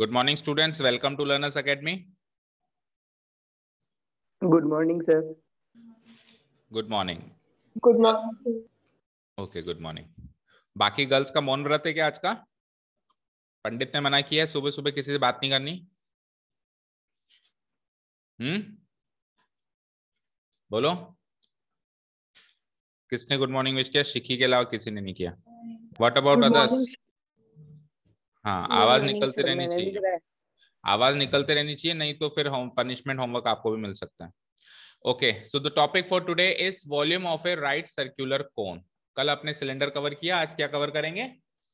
Good morning students welcome to Learners Academy good morning sir good morning good morning okay good morning बाकी girls का मौन व्रत है क्या आज का पंडित ने मना किया है सुबह सुबह किसी से बात नहीं करनी हम्म बोलो किसने गुड मॉर्निंग विश किया शिखी के अलावा किसी ने नहीं किया व्हाट अबाउट अदर्स हाँ आवाज निकलते रहनी चाहिए आवाज निकलते रहनी चाहिए नहीं तो फिर होम पनिशमेंट होमवर्क आपको भी मिल सकता है okay so the topic for today is volume of a right circular cone कल आपने सिलेंडर कवर किया आज क्या कवर करेंगे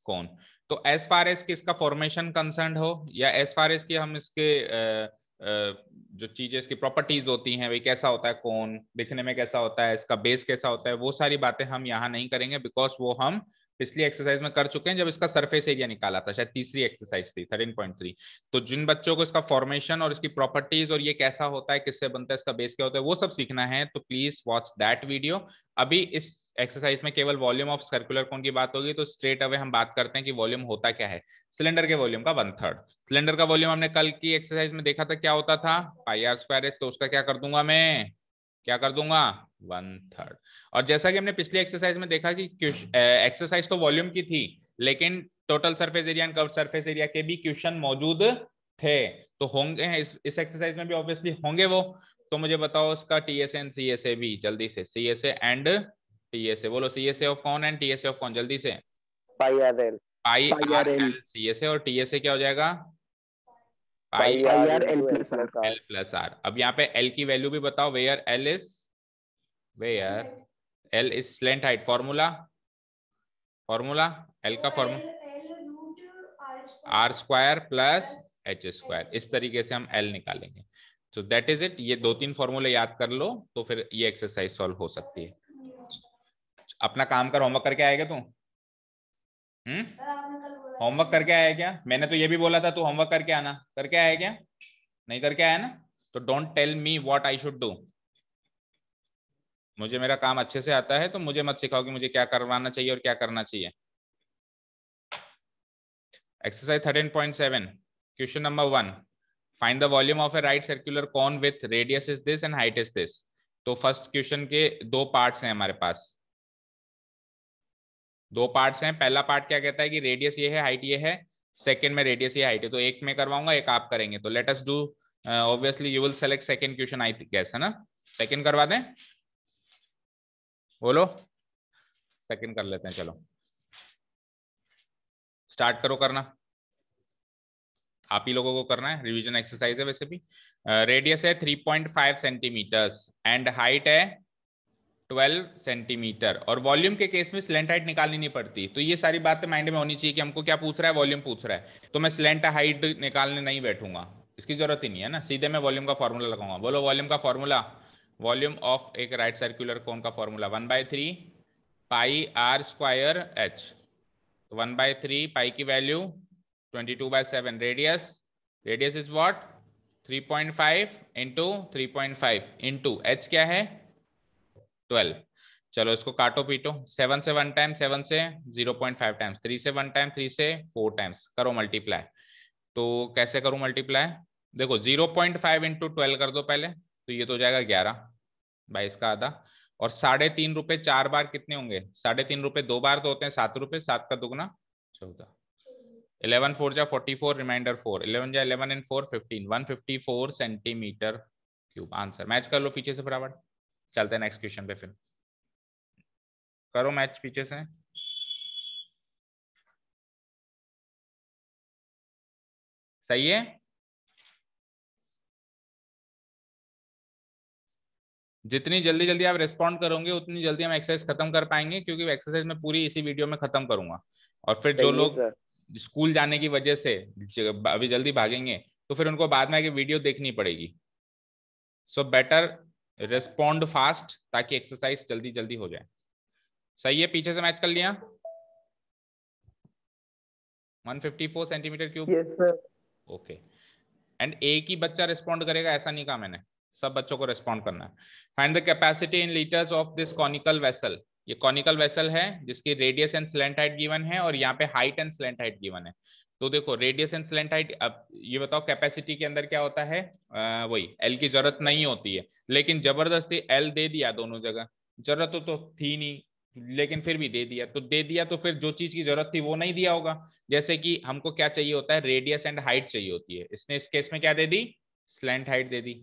कोन तो एज फार एज किसका फॉर्मेशन कंसर्न हो या एज फार एज की हम इसके uh, जो चीजें इसकी प्रॉपर्टीज होती हैं भाई कैसा होता है कौन दिखने में कैसा होता है इसका बेस कैसा होता है वो सारी बातें हम यहाँ नहीं करेंगे बिकॉज वो हम पिछली एक्सरसाइज में कर चुके हैं जब इसका सरफेस एरिया निकाला था शायद तीसरी एक्सरसाइज थी थर्टीन पॉइंट थ्री तो जिन बच्चों को इसका फॉर्मेशन और इसकी प्रॉपर्टीज और ये कैसा होता है किससे बनता है इसका बेस क्या होता है वो सब सीखना है तो प्लीज वॉच दैट वीडियो अभी इस एक्सरसाइज में केवल वॉल्यूम ऑफ सर्कुलर कोन की बात होगी तो स्ट्रेट अवे हम बात करते हैं कि वॉल्यूम होता क्या है सिलेंडर के वॉल्यूम का वन थर्ड सिलेंडर का वॉल्यूम हमने कल की एक्सरसाइज में देखा था क्या होता था पाई आर स्क्वायर तो उसका क्या कर दूंगा मैं क्या कर दूंगा वन थर्ड और जैसा कि हमने पिछले एक्सरसाइज में देखा कि एक्सरसाइज तो वॉल्यूम की थी लेकिन total surface area and curve surface area के भी क्वेश्चन मौजूद थे तो होंगे हैं इस एक्सरसाइज में भी ऑब्वियसली होंगे वो तो मुझे बताओ इसका टीएसए एंड सीएसए भी जल्दी से सीएसए एंड टीएसए बोलो सीएसए ऑफ कौन एंड टीएसए ऑफ कौन जल्दी से pi R L pi R L CSA और टीएसए क्या हो जाएगा I R L plus R L plus R अब यहाँ पे एल की वैल्यू भी बताओ where L is where L is slant height formula formula L का formula R square plus H square इस तरीके से हम एल निकालेंगे तो दैट इज इट ये दो तीन फॉर्मूले याद कर लो तो फिर ये एक्सरसाइज सॉल्व हो सकती है अपना काम कर होमवर्क करके आएगा तू हम्म uh, होमवर्क करके आया क्या मैंने तो ये भी बोला था तू होमवर्क करके आना करके आया क्या नहीं करके आया ना तो don't tell me what I should do मुझे मेरा काम अच्छे से आता है तो मुझे मत सिखाओ कि मुझे क्या करवाना चाहिए और क्या करना चाहिए exercise thirteen point seven question number one find the volume of a right circular cone with radius is this and height is this तो फर्स्ट क्वेश्चन के दो पार्ट्स हैं हमारे पास दो पार्ट्स हैं पहला पार्ट क्या कहता है कि रेडियस ये है हाइट ये है सेकंड में रेडियस ये हाइट है तो एक में करवाऊंगा एक आप करेंगे तो let us do obviously you will select second question I guess है ना सेकंड करवा दें बोलो सेकंड कर लेते हैं चलो स्टार्ट करो करना आप ही लोगों को करना है रिविजन एक्सरसाइज है वैसे भी रेडियस uh, है फाइव सेंटीमीटर्स एंड हाइट है 12 सेंटीमीटर और वॉल्यूम के केस में स्लेंट हाइट निकालनी नहीं पड़ती तो ये सारी बातें माइंड में होनी चाहिए कि हमको क्या पूछ रहा है वॉल्यूम पूछ रहा है तो मैं स्लेंट हाइट निकालने नहीं बैठूंगा इसकी जरूरत ही नहीं है ना सीधे मैं वॉल्यूम का फॉर्मूला लगाऊंगा बोलो वॉल्यूम का फॉर्मूला वॉल्यूम ऑफ एक राइट सर्कुलर कोन का formula one by three pi R square H तो वन बाय थ्री पाई की value twenty two by seven radius radius is what three point five into three point five into H क्या है twelve चलो इसको काटो पीटो seven से one time seven से zero point five times three से वन टाइम थ्री से फोर टाइम्स करो मल्टीप्लाई तो कैसे करूं मल्टीप्लाई देखो zero point five into twelve कर दो पहले तो ये तो जाएगा ग्यारह बाईस का आधा और साढ़े तीन रुपये चार बार कितने होंगे साढ़े तीन रुपये दो बार तो होते हैं सात रुपये सात का दुगना चौदह इलेवन फोर जा forty four reminder four eleven जा eleven and four fifteen one fifty four centimetre cube answer match कर लो पीछे से बराबर चलते हैं नेक्स्ट क्वेश्चन पे फिर करो मैच पीछे से सही है जितनी जल्दी जल्दी आप रिस्पॉन्ड करोगे उतनी जल्दी हम एक्सरसाइज खत्म कर पाएंगे क्योंकि एक्सरसाइज में पूरी इसी वीडियो में खत्म करूंगा और फिर जो लोग स्कूल जाने की वजह से अभी जल्दी भागेंगे तो फिर उनको बाद में आगे वीडियो देखनी पड़ेगी सो बेटर रेस्पॉन्ड फास्ट ताकि एक्सरसाइज जल्दी जल्दी हो जाए सही है पीछे से मैच कर लिया 154 सेंटीमीटर क्यूब ओके एंड एक ही बच्चा रिस्पॉन्ड करेगा ऐसा नहीं कहा मैंने सब बच्चों को रिस्पॉन्ड करना है find the capacity in litres of this conical vessel ये कॉनिकल वेसल है जिसकी radius and slant height given है और यहाँ पे height and slant height given है तो देखो रेडियस एंड स्लेंट हाइट अब ये बताओ कैपेसिटी के अंदर क्या होता है वही एल की जरूरत नहीं होती है लेकिन जबरदस्ती एल दे दिया दोनों जगह जरूरत तो, तो थी नहीं लेकिन फिर भी दे दिया तो दे दिया तो फिर जो चीज की जरूरत थी वो नहीं दिया होगा जैसे कि हमको क्या चाहिए होता है रेडियस एंड हाइट चाहिए होती है इसने इस केस में क्या दे दी स्लेंट हाइट दे दी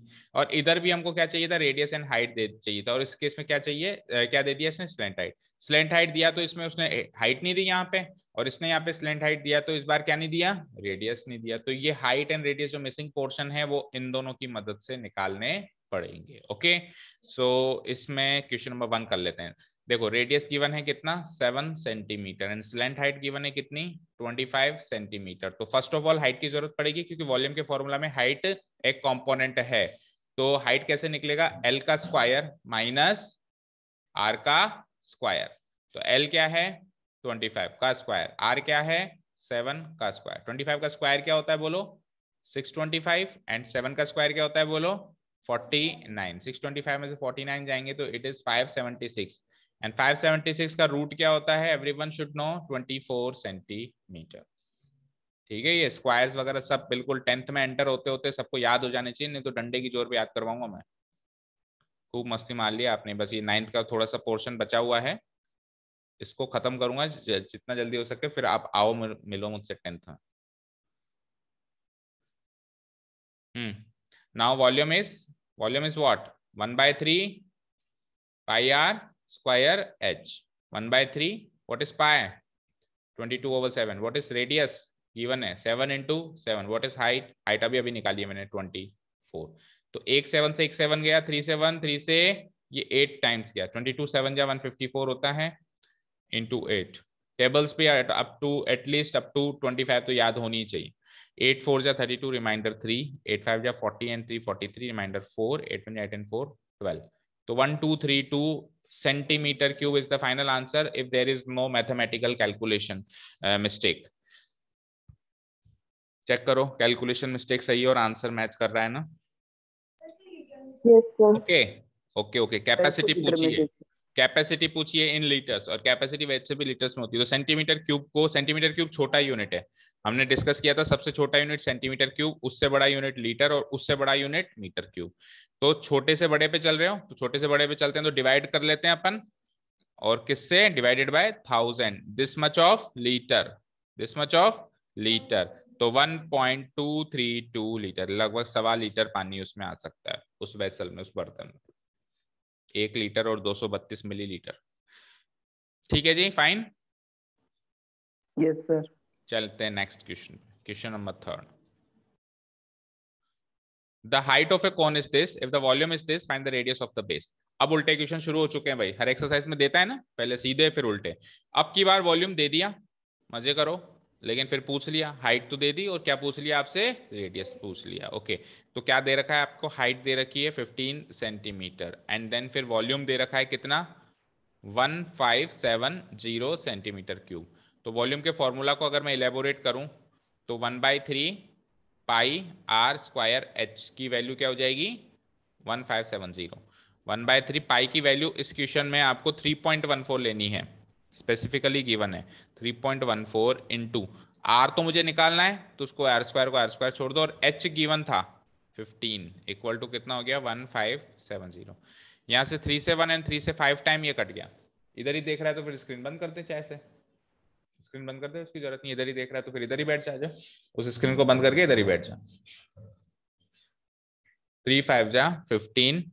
और इधर भी हमको क्या चाहिए था रेडियस एंड हाइट दे चाहिए था और इस केस में क्या चाहिए क्या दे दिया इसने स्लेंट हाइट स्लेंट हाइट दिया तो इसमें उसने हाइट नहीं दी यहाँ पे और इसने यहाँ पे स्लेंट हाइट दिया तो इस बार क्या नहीं दिया रेडियस नहीं दिया तो ये हाइट एंड रेडियस जो मिसिंग पोर्शन है वो इन दोनों की मदद से निकालने पड़ेंगे ओके सो so, इसमें क्वेश्चन नंबर वन कर लेते हैं देखो रेडियस गिवन है कितना seven centimetre and slant height given है कितनी ट्वेंटी फाइव सेंटीमीटर तो फर्स्ट ऑफ ऑल हाइट की जरूरत पड़ेगी क्योंकि वॉल्यूम के फॉर्मूला में हाइट एक कॉम्पोनेंट है तो हाइट कैसे निकलेगा एल का स्क्वायर माइनस आर का स्क्वायर तो एल क्या है ट्वेंटी फाइव का स्क्वायर आर क्या है सेवन का स्क्वायर ट्वेंटी फाइव का स्क्वायर क्या होता है बोलो six twenty five and seven का स्क्वायर क्या होता है बोलो forty nine six twenty five में से फोर्टी नाइन जाएंगे तो it is five seventy six and five seventy six का रूट क्या होता है everyone should know twenty four centimetre ठीक है ये स्क्वायर्स वगैरह सब बिल्कुल टेंथ में एंटर होते होते सबको याद हो जाने चाहिए नहीं तो डंडे की जोर पे याद करवाऊंगा मैं खूब मस्ती मार लिया आपने बस ये नाइन्थ का थोड़ा सा पोर्शन बचा हुआ है इसको खत्म करूंगा जितना जल्दी हो सके फिर आप आओ मिलो मुझसे टेंथ में now volume is volume is what one by three pi R square H one by three what is pi twenty two over seven what is radius given है seven into seven what is height height अभी अभी निकाली है मैंने twenty four तो एक seven से एक सेवन गया थ्री सेवन थ्री से ये एट टाइम्स गया ट्वेंटी टू सेवन या वन फिफ्टी फोर होता है इंटू एट टेबल्स पे up to at least up to twenty five तो याद होनी चाहिए एट फोर या thirty two reminder three eight five या forty and three forty three reminder four eight one eight and four twelve तो one two three two centimetre cube is the final answer if there is no mathematical calculation mistake check करो calculation mistake सही और answer match कर रहा है ना okay okay okay capacity पूछिए capacity पूछिए इन लीटर्स और कैपेसिटी वैसे भी लीटर्स में होती है तो सेंटीमीटर क्यूब को सेंटीमीटर क्यूब छोटा यूनिट है हमने डिस्कस किया था सबसे छोटा यूनिट सेंटीमीटर क्यूब उससे बड़ा यूनिट लीटर और उससे बड़ा यूनिट मीटर क्यूब तो छोटे से बड़े पे चल रहे हो तो छोटे से बड़े पे चलते हैं तो डिवाइड कर लेते हैं अपन और किससे divided by thousand this much of litre this much of litre तो 1.232 लीटर लगभग सवा लीटर पानी उसमें आ सकता है उस वैसल में उस बर्तन में एक लीटर और 232 मिलीलीटर ठीक है जी फाइन यस सर चलते हैं next question question number third the height of a cone is this if the volume is this find the radius of the base अब उल्टे क्वेश्चन शुरू हो चुके हैं भाई हर एक्सरसाइज में देता है ना पहले सीधे फिर उल्टे अब की बार वॉल्यूम दे दिया मजे करो लेकिन फिर पूछ लिया हाइट तो दे दी और क्या पूछ लिया आपसे रेडियस पूछ लिया ओके तो क्या दे रखा है आपको हाइट दे रखी है 15 सेंटीमीटर एंड देन फिर वॉल्यूम दे रखा है कितना 1570 सेंटीमीटर क्यूब तो वॉल्यूम के फॉर्मूला को अगर मैं इलेबोरेट करूं तो one by three pi R square H की वैल्यू क्या हो जाएगी one five seven zero one by three pi की वैल्यू इस क्वेश्चन में आपको थ्री पॉइंट वन फोर लेनी है स्पेसिफिकली गिवन है three point one four into R तो मुझे निकालना है तो उसको आर स्क्वायर को आर स्क्वायर छोड़ दो और एच गिवन था फिफ्टीन इक्वल टू कितना हो गया वन फाइव सेवन जीरो यहाँ से थ्री से वन एंड थ्री से फाइव टाइम ये कट गया इधर ही देख रहा है तो फिर स्क्रीन बंद करते चाहे से स्क्रीन बंद करते उसकी जरूरत नहीं इधर ही देख रहा है तो फिर इधर ही बैठ जा उस स्क्रीन को बंद करके इधर ही बैठ जा थ्री फाइव जा फिफ्टीन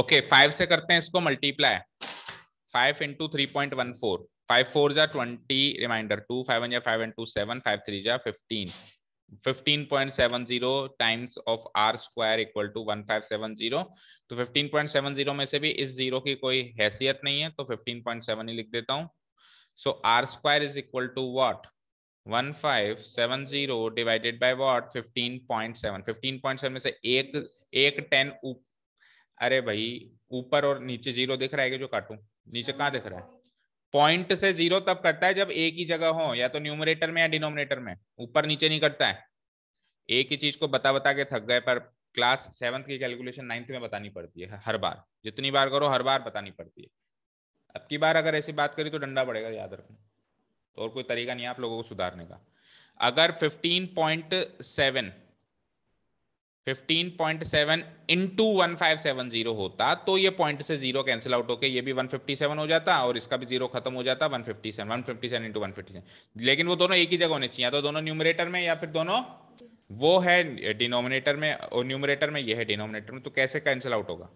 ओके फाइव से करते हैं इसको multiply 5 into 3.14. 5 fours are 20, reminder जा five into seven five three जा fifteen fifteen point seven zero times of R square equal to zero तो जीरो में से भी इस जीरो की कोई हैसियत नहीं है तो सेवन ही लिख देता हूँ so R square is equal to what zero divided by what point seven में से एक एक टेन अरे भाई ऊपर और नीचे जीरो दिख रहा है कि जो काटू नीचे कहाँ दिख रहा है पॉइंट से जीरो तब कटता है जब एक ही जगह हो या तो न्यूमरेटर में या डिनोमिनेटर में ऊपर नीचे नहीं कटता है एक ही चीज को बता बता के थक गए पर क्लास सेवन्थ की कैलकुलेशन नाइन्थ में बतानी पड़ती है हर बार जितनी बार करो हर बार बतानी पड़ती है अब की बार अगर ऐसी बात करी तो डंडा पड़ेगा याद रखना तो और कोई तरीका नहीं है आप लोगों को सुधारने का अगर fifteen point seven 15.7 into zero होता तो ये पॉइंट से जीरो कैंसिल आउट होके ये भी 157 हो जाता और इसका भी जीरो खत्म हो जाता 157 157 इंटू 157 लेकिन वो दोनों एक ही जगह होने चाहिए या तो दोनों न्यूमरेटर में या फिर दोनों वो है डिनोमिनेटर में और न्यूमरेटर में ये है डिनोमिनेटर में तो कैसे कैंसिल आउट होगा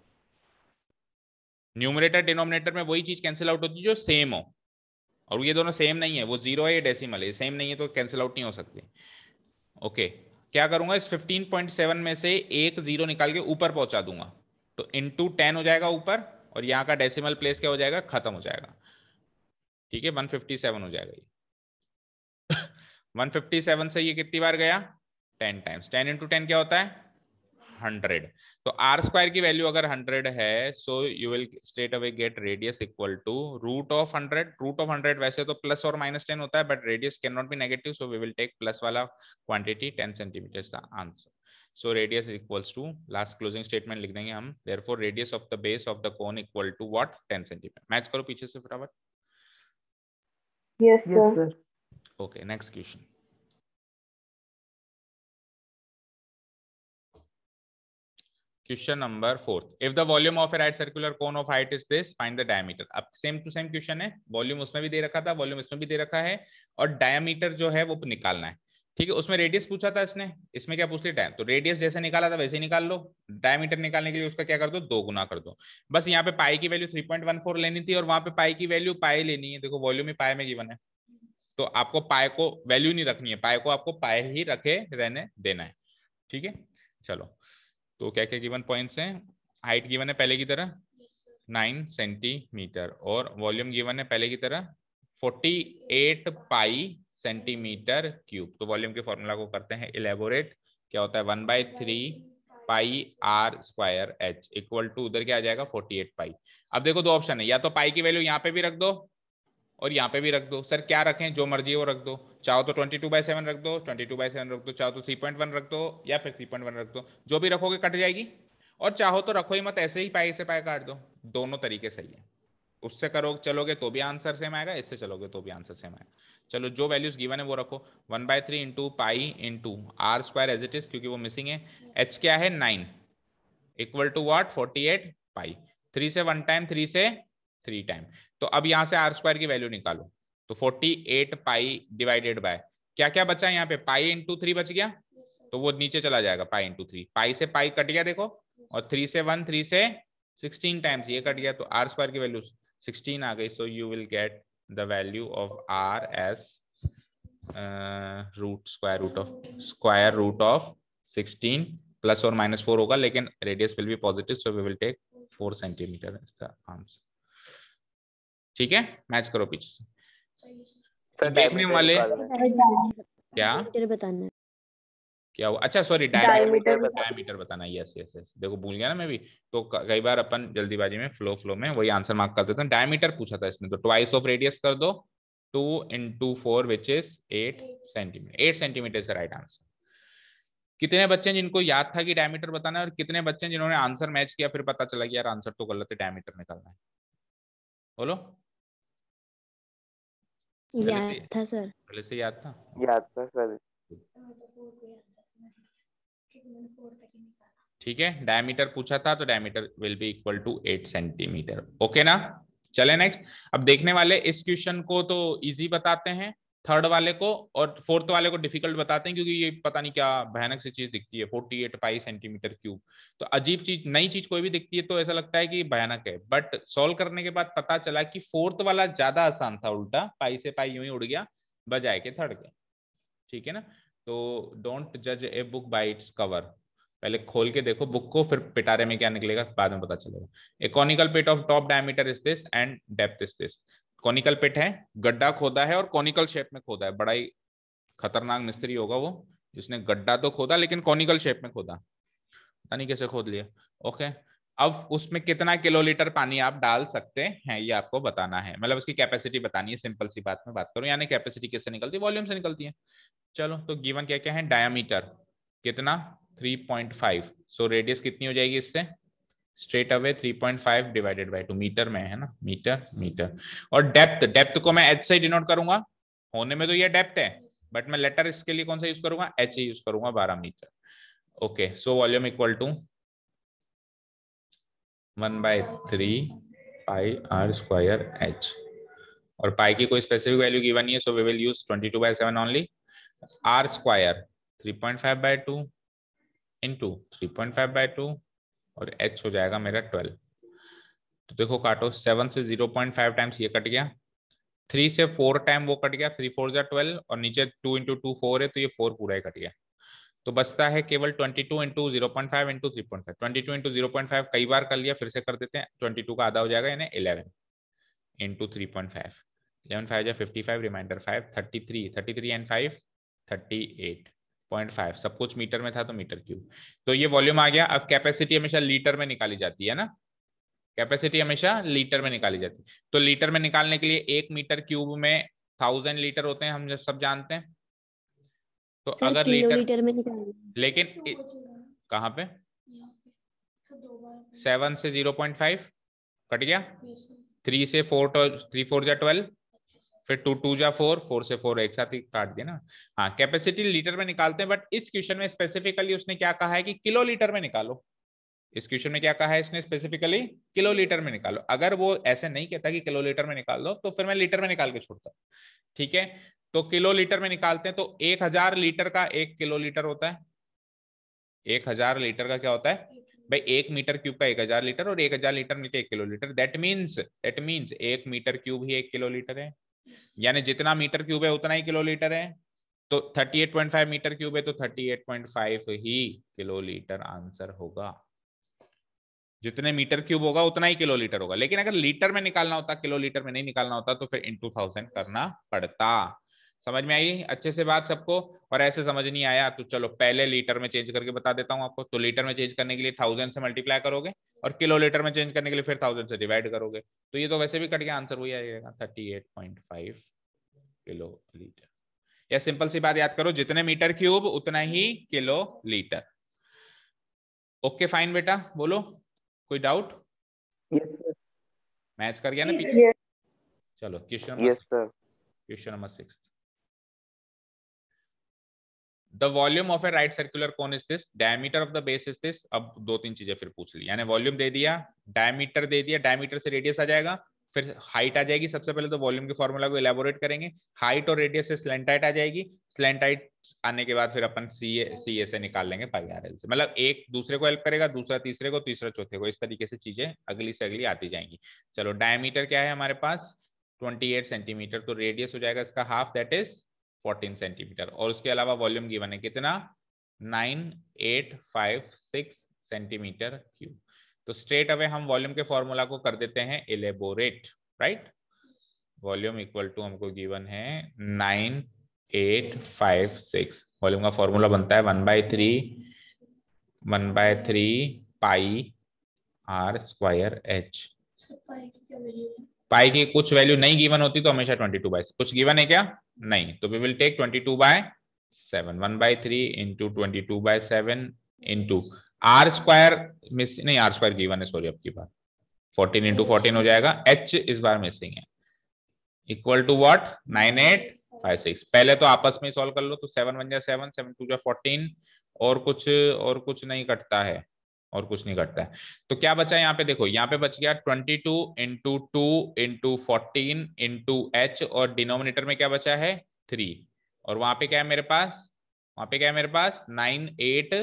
न्यूमरेटर डिनोमिनेटर में वही चीज कैंसिल आउट होती है जो सेम हो और ये दोनों सेम नहीं है वो जीरो है ये डेसिमल है सेम नहीं है तो कैंसिल आउट नहीं हो सकते ओके okay. क्या करूंगा इस 15.7 में से एक जीरो निकाल के ऊपर पहुंचा दूंगा तो इंटू टेन हो जाएगा ऊपर और यहाँ का डेसिमल प्लेस क्या हो जाएगा खत्म हो जाएगा ठीक है 157 हो जाएगा ये 157 से ये कितनी बार गया 10 टाइम्स 10 इंटू टेन क्या होता है 100 तो आर स्क्वायर की वैल्यू अगर हंड्रेड है so you will straight away get radius equal to root of hundred root of hundred वैसे तो प्लस और माइनस टेन होता है but radius can not be negative so we will take plus वाला quantity ten centimetre का answer so radius equals to last closing statement लिख देंगे हम therefore radius of the base of the cone equal to what ten centimetre match करो पीछे से फटाफट okay next question question number fourth if the volume of a right circular cone of height is this find the diameter अब same to same question है. Volume उसमें भी दे रखा था, वॉल्यूम इसमें भी दे रखा है और डायमीटर जो है वो निकालना है. ठीक है उसमें रेडियस पूछा था इसने इसमें क्या पूछ लिया तो रेडियस जैसे निकाला था वैसे निकाल लो डायमीटर निकालने के लिए उसका क्या कर दो दो गुना कर दो बस यहाँ पे पाई की वैल्यू 3.14 लेनी थी और वहां पे पाई की वैल्यू पाई लेनी है देखो वॉल्यूम ही पाए में गिवन है तो आपको पाए को वैल्यू नहीं रखनी है पाए को आपको पाए ही रखे रहने देना है ठीक है चलो तो क्या क्या गिवन पॉइंट्स हैं हाइट गिवन है पहले की तरह नाइन सेंटीमीटर और वॉल्यूम गिवन है पहले की तरह forty eight pi centimetre cube तो वॉल्यूम के फॉर्मूला को करते हैं इलेबोरेट क्या होता है one by three pi R square H equal to उधर क्या आ जाएगा फोर्टी एट पाई अब देखो दो ऑप्शन है या तो पाई की वैल्यू यहाँ पे भी रख दो और यहाँ पे भी रख दो सर क्या रखें जो मर्जी है वो रख दो चाहो तो ट्वेंटी टू बाई सेवन रख दो 22 टू बाई सेवन रख दो चाहो तो थ्री पॉइंट वन रख दो या फिर थ्री पॉइंट वन रख दो जो भी रखोगे कट जाएगी और चाहो तो रखो ही मत ऐसे ही पाए से पाए काट दो दोनों तरीके सही है उससे करो चलोगे तो भी आंसर सेम आएगा इससे चलोगे तो भी आंसर सेम आएगा चलो जो वैल्यूज गिवन है वो रखो one by three into pi into R square as it is क्योंकि वो मिसिंग है एच क्या है nine equal to what forty eight pi three से वन टाइम थ्री से थ्री टाइम तो अब यहां से आर स्क्वायर की वैल्यू निकालो तो forty eight pi divided by क्या क्या बचा यहाँ पे पाई इंटू थ्री बच गया तो वो नीचे चला जाएगा पाई इंटू थ्री पाई से पाई कट गया देखो और थ्री से वन थ्री से सिक्सटीन टाइम्स ये कट गया तो आर स्क्वायर की वैल्यू सिक्सटीन आ गई so you will get the value of R S root square root of square root of sixteen plus और माइनस फोर होगा लेकिन radius will be positive so we will take four centimetre इसका answer ठीक है match करो पीछे से देखने वाले क्या बताना क्या हुआ अच्छा सॉरी डायमीटर डायमीटर बताना यस यस यस देखो भूल गया ना मैं भी तो कई बार अपन जल्दीबाजी में फ्लो फ्लो में वही आंसर मार्क कर देते हैं डायमीटर पूछा था इसने तो ट्वाइस ऑफ रेडियस कर दो two into four which is eight centimetre eight centimetre is right answer कितने बच्चे जिनको याद था कि डायमीटर बताना है और कितने बच्चे जिन्होंने आंसर मैच किया फिर पता चला कि यार आंसर तो गलत है डायमीटर निकालना है बोलो याद था सर पहले से याद था याद था सर ठीक है डायमीटर पूछा था तो diameter will be equal to eight centimetre okay ना चले नेक्स्ट अब देखने वाले इस क्वेश्चन को तो इजी बताते हैं थर्ड वाले को और फोर्थ वाले को डिफिकल्ट बताते हैं क्योंकि ये पता नहीं क्या भयानक सी चीज दिखती है forty eight pi centimetre cube तो अजीब चीज नई चीज कोई भी दिखती है तो ऐसा लगता है कि भयानक है बट सॉल्व करने के बाद पता चला कि फोर्थ वाला ज्यादा आसान था उल्टा पाई से पाई यू ही उड़ गया बजाय के थर्ड के ठीक है ना तो डोंट जज a book by its cover पहले खोल के देखो बुक को फिर पिटारे में क्या निकलेगा बाद में पता चलेगा a conical conical pit of top diameter is this and depth is this conical pit है गड्ढा खोदा है और कॉनिकल शेप में खोदा है बड़ा ही खतरनाक मिस्त्री होगा वो जिसने गड्ढा तो खोदा लेकिन कॉनिकल शेप में खोदा पता नहीं कैसे खोद लिया ओके अब उसमें कितना किलोलीटर पानी आप डाल सकते हैं ये आपको बताना है मतलब उसकी कैपेसिटी बतानी है सिंपल सी बात में बात करूं यानी कैपेसिटी किससे निकलती है वॉल्यूम से निकलती है चलो तो गिवन क्या क्या है डायमीटर कितना 3.5 सो so, रेडियस कितनी हो जाएगी इससे straight away 3.5 divided by two metre में है ना मीटर मीटर और डेप्थ डेप्थ को मैं एच से डिनोट करूंगा होने में तो ये डेप्थ है बट मैं लेटर इसके लिए कौन सा यूज करूंगा एच यूज करूंगा बारह metre okay so volume equal to one by three pi R square H और पाई की कोई स्पेसिफिक वैल्यू गिवन नहीं है so we will use twenty two by seven only R square three point five by two two in three point five by two और H हो जाएगा मेरा twelve तो देखो काटो सेवन से जीरो पॉइंट फाइव टाइम्स ये कट गया थ्री से फोर टाइम वो कट गया थ्री फोर जै ट्वेल्व और नीचे टू इंटू टू फोर है तो ये फोर पूरा ही कट गया तो बचता है केवल twenty two into zero point five into three point five twenty two into zero point five कई बार कर लिया फिर से कर देते हैं ट्वेंटी टू का आधा हो जाएगा यानी eleven into three point five eleven five या fifty five reminder five thirty three thirty three and five thirty eight point five सब कुछ मीटर में था तो मीटर क्यूब तो ये वॉल्यूम आ गया अब कैपेसिटी हमेशा लीटर में निकाली जाती है ना कैपेसिटी हमेशा लीटर में निकाली जाती है तो लीटर में निकालने के लिए एक मीटर क्यूब में थाउजेंड लीटर होते हैं हम जब सब जानते हैं तो अगर लीटर, लीटर में लेकिन कहाँ पे अच्छा, सेवन से जीरो पॉइंट फाइव कट गया थ्री से फोर थ्री फोर या ट्वेल्व फिर टू टू जा फोर फोर से फोर एक साथ ही काट दिया ना हाँ कैपेसिटी लीटर में निकालते हैं बट इस क्वेश्चन में स्पेसिफिकली उसने क्या कहा है कि किलो लीटर में निकालो इस क्वेश्चन में क्या कहा है इसने स्पेसिफिकली किलो लीटर में निकालो अगर वो ऐसे नहीं कहता कि किलो लीटर में निकाल दो तो फिर मैं लीटर में निकाल के छोड़ता ठीक है तो किलो लीटर में निकालते हैं तो एक हजार लीटर का एक किलो लीटर होता है एक हजार लीटर का क्या होता है भाई एक मीटर क्यूब का एक हजार लीटर और एक हजार लीटर मिलकर एक kilo litre that means that means एक मीटर क्यूब ही एक किलो लीटर है यानी जितना मीटर क्यूब है उतना ही किलोलीटर है तो 38.5 मीटर क्यूब है तो 38.5 ही किलोलीटर आंसर होगा जितने मीटर क्यूब होगा उतना ही किलोलीटर होगा लेकिन अगर लीटर में निकालना होता किलोलीटर में नहीं निकालना होता तो फिर टू थाउजेंड करना पड़ता समझ में आई अच्छे से बात सबको और ऐसे समझ नहीं आया तो चलो पहले लीटर में चेंज करके बता देता हूँ आपको तो लीटर में चेंज करने के लिए थाउजेंड से मल्टीप्लाई करोगे और किलो लीटर में चेंज करने के लिए फिर थाउजेंड से डिवाइड करोगे तो ये तो वैसे भी कट गया आंसर वही आएगा thirty eight point five kilo litre या सिंपल सी बात याद करो जितने मीटर क्यूब उतना ही किलो लीटर ओके फाइन बेटा बोलो कोई डाउट मैच कर गया ना पीछे चलो question question number six the volume of a right circular cone is this diameter of the base is this अब दो तीन चीजें फिर पूछ ली यानी वॉल्यूम दे दिया डायमीटर दे दिया डायमीटर से रेडियस आ जाएगा फिर हाइट आ जाएगी सबसे पहले तो वॉल्यूम के फॉर्मूला को इलेबोरेट करेंगे हाइट और रेडियस से स्लेंटाइट आ जाएगी स्लेंटाइट आने के बाद फिर अपन सी ए सी ए से निकाल लेंगे पाई आर एल से मतलब एक दूसरे को हेल्प करेगा दूसरा तीसरे को तीसरा चौथे को इस तरीके से चीजें अगली से अगली आती जाएंगी चलो डायमीटर क्या है हमारे पास ट्वेंटी एट सेंटीमीटर तो रेडियस हो जाएगा इसका half that is fourteen centimetre और उसके अलावा वॉल्यूम गिवन है कितना nine eight five six centimetre cube तो स्ट्रेट अवे हम वॉल्यूम के फॉर्मूला को कर देते हैं elaborate right volume equal to हमको गिवन है nine eight five six volume का फॉर्मूला बनता है one by three one by three pi R square H पाई की कुछ वैल्यू नहीं गिवन होती तो हमेशा ट्वेंटी टू बाई कुछ गिवन है क्या नहीं तो we will take twenty two by seven one by three into twenty two by seven into R square miss नहीं आर स्क्वायर गिवन है सॉरी आपकी बात फोर्टीन इंटू फोर्टीन हो जाएगा एच इस बार मिसिंग है equal to what nine eight five six पहले तो आपस में सॉल्व कर लो तो सेवन वन जाए सेवन सेवन टू जाए फोर्टीन और कुछ और कुछ नहीं कटता है और कुछ नहीं घटता है तो क्या बचा यहाँ पे देखो यहाँ पे बच गया 22 two into two into fourteen into H और डिनोमिनेटर में क्या बचा है थ्री और वहां पे क्या है मेरे पास वहां पे क्या है मेरे पास नाइन एट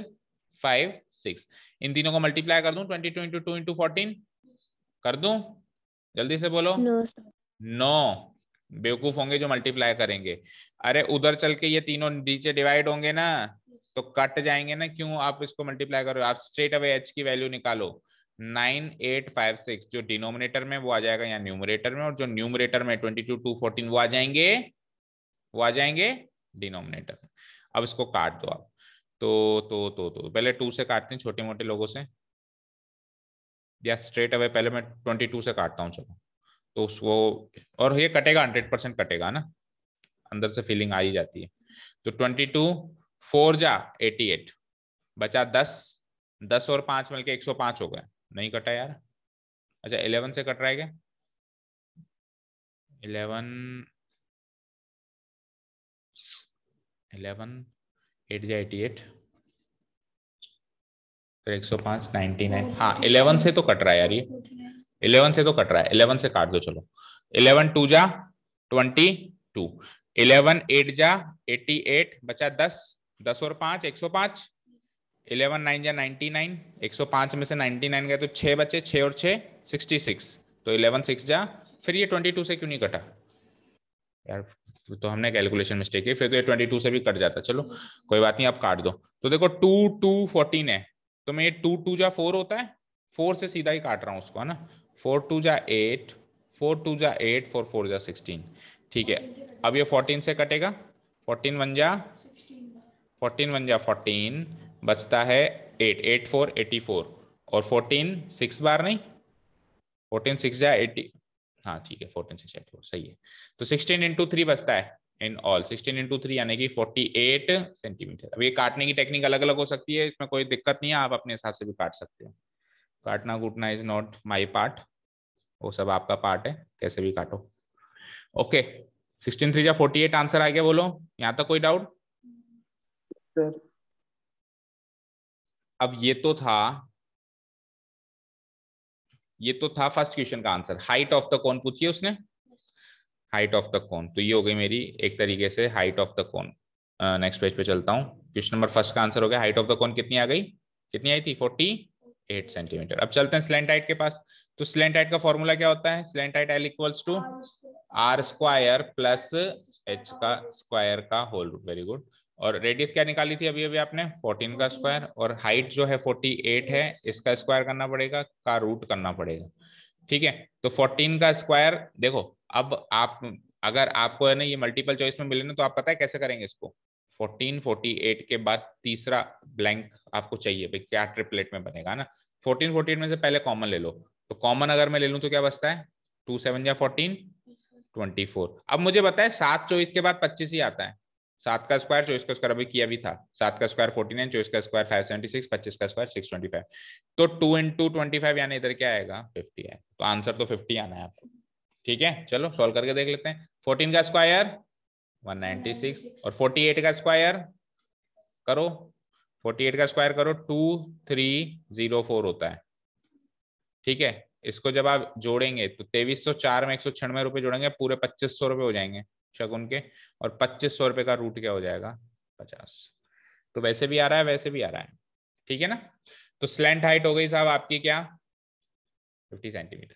फाइव सिक्स इन तीनों को मल्टीप्लाई कर दू twenty two into two into fourteen कर दू जल्दी से बोलो नो no, बेवकूफ होंगे जो मल्टीप्लाई करेंगे अरे उधर चल के ये तीनों नीचे डिवाइड होंगे ना तो कट जाएंगे ना क्यों आप इसको मल्टीप्लाई करो आप स्ट्रेट अवे एच की वैल्यू निकालो नाइन एट फाइव सिक्स जो डिनोमिनेटर में वो आ जाएगा या न्यूमरेटर में और जो न्यूमरेटर में ट्वेंटी टू टू फोर्टीन वो आ जाएंगे वो आ जाएंगे डिनोमिनेटर में अब इसको काट दो आप तो तो तो तो पहले टू से काटते हैं छोटे मोटे लोगों से या स्ट्रेट अवे पहले मैं ट्वेंटी टू से काटता हूँ चलो तो उसको और ये कटेगा हंड्रेड परसेंट कटेगा ना अंदर से फीलिंग आ ही जाती है तो ट्वेंटी टू फोर जा एटी एट बचा दस दस और पांच मिलके एक सौ पांच हो गया नहीं कटा यार अच्छा इलेवन से कट रहा है क्या इलेवन इलेवन एट जा एटी एट फिर एक सौ पांच नाइनटी नाइन हाँ इलेवन से तो कट रहा है यार ये इलेवन से तो कट रहा है इलेवन से काट दो चलो इलेवन टू जा ट्वेंटी टू इलेवन एट जा एटी एट बचा दस दस और पांच एक सौ पांच इलेवन नाइन या नाइनटी नाइन एक सौ पांच में से नाइनटी नाइन गए तो छः बचे छः और छः सिक्सटी सिक्स तो इलेवन सिक्स जा फिर ये ट्वेंटी टू से क्यों नहीं कटा यार तो हमने कैलकुलेशन मिस्टेक की फिर तो ये ट्वेंटी टू से भी कट जाता चलो कोई बात नहीं आप काट दो तो देखो टू टू फोर्टीन है तो मैं ये टू टू जा फोर होता है फोर से सीधा ही काट रहा हूँ उसको है ना फोर टू जा एट फोर टू जा एट फोर फोर जा सिक्सटीन ठीक है अब ये फोर्टीन से कटेगा फोर्टीन वन जा फोर्टीन वन या फोर्टीन बचता है eight eight four eighty four और फोर्टीन सिक्स बार नहीं फोर्टीन सिक्स या एटी हाँ ठीक है फोर्टीन सिक्स एट फोर सही है तो सिक्सटीन इंटू थ्री बचता है in all sixteen into three यानी कि फोर्टी एट सेंटीमीटर अब ये काटने की टेक्निक अलग अलग हो सकती है इसमें कोई दिक्कत नहीं है आप अपने हिसाब से भी काट सकते हो काटना कूटना इज नॉट माई पार्ट वो सब आपका पार्ट है कैसे भी काटो ओके सिक्सटीन थ्री या फोर्टी एट आंसर आ गया बोलो यहाँ तक कोई डाउट सर अब ये तो था ये तो था फर्स्ट क्वेश्चन का answer height of the cone पूछिए उसने हाइट ऑफ द कौन तो ये हो गई मेरी एक तरीके से height of the cone next page पे चलता हूँ क्वेश्चन नंबर फर्स्ट का आंसर हो गया हाइट ऑफ द कौन कितनी आ गई कितनी आई थी फोर्टी एट सेंटीमीटर अब चलते हैं स्लेंट हाइट के पास तो स्लेंट हाइट का फॉर्मूला क्या होता है slant height L equals to R square plus H का स्क्वायर का होल वेरी गुड और रेडियस क्या निकाली थी अभी अभी आपने 14 का स्क्वायर और हाइट जो है 48 है इसका स्क्वायर करना पड़ेगा का रूट करना पड़ेगा ठीक है तो 14 का स्क्वायर देखो अब आप अगर आपको है ना ये मल्टीपल चॉइस में मिले ना तो आप पता है कैसे करेंगे इसको 14 48 के बाद तीसरा ब्लैंक आपको चाहिए भाई क्या ट्रिपलेट में बनेगा ना फोर्टीन फोर्टी में से पहले कॉमन ले लो तो कॉमन अगर मैं ले लूँ तो क्या बचता है टू सेवन या फोर्टीन ट्वेंटी फोर अब मुझे बताए सात चौबीस के बाद पच्चीस ही आता है सात का स्क्वायर चौबीस का स्क्वायर अभी किया भी था सात का स्क्वायर फोर्टी नाइन चौबीस का स्क्वायर फाइव सेवेंटी सिक्स पच्चीस का स्क्वायर सिक्स ट्वेंटी फाइव तो टू इंटू ट्वेंटी फाइव यानी इधर क्या आएगा फिफ्टी है तो आंसर तो फिफ्टी आना है आपको ठीक है चलो सॉल्व करके देख लेते हैं फोर्टीन का स्क्वायर वन नाइनटी सिक्स और फोर्टी एट का स्क्वायर करो फोर्टी एट का स्क्वायर करो टू थ्री जीरो फोर होता है ठीक है इसको जब आप जोड़ेंगे तो तेईस सौ चार में एक सौ छियानवे रुपए जोड़ेंगे पूरे पच्चीस सौ रुपए हो जाएंगे शगुन के और पच्चीस सौ रुपये का रूट क्या हो जाएगा पचास तो वैसे भी आ रहा है वैसे भी आ रहा है ठीक है ना तो स्लेंट हाइट हो गई साहब आपकी क्या फिफ्टी सेंटीमीटर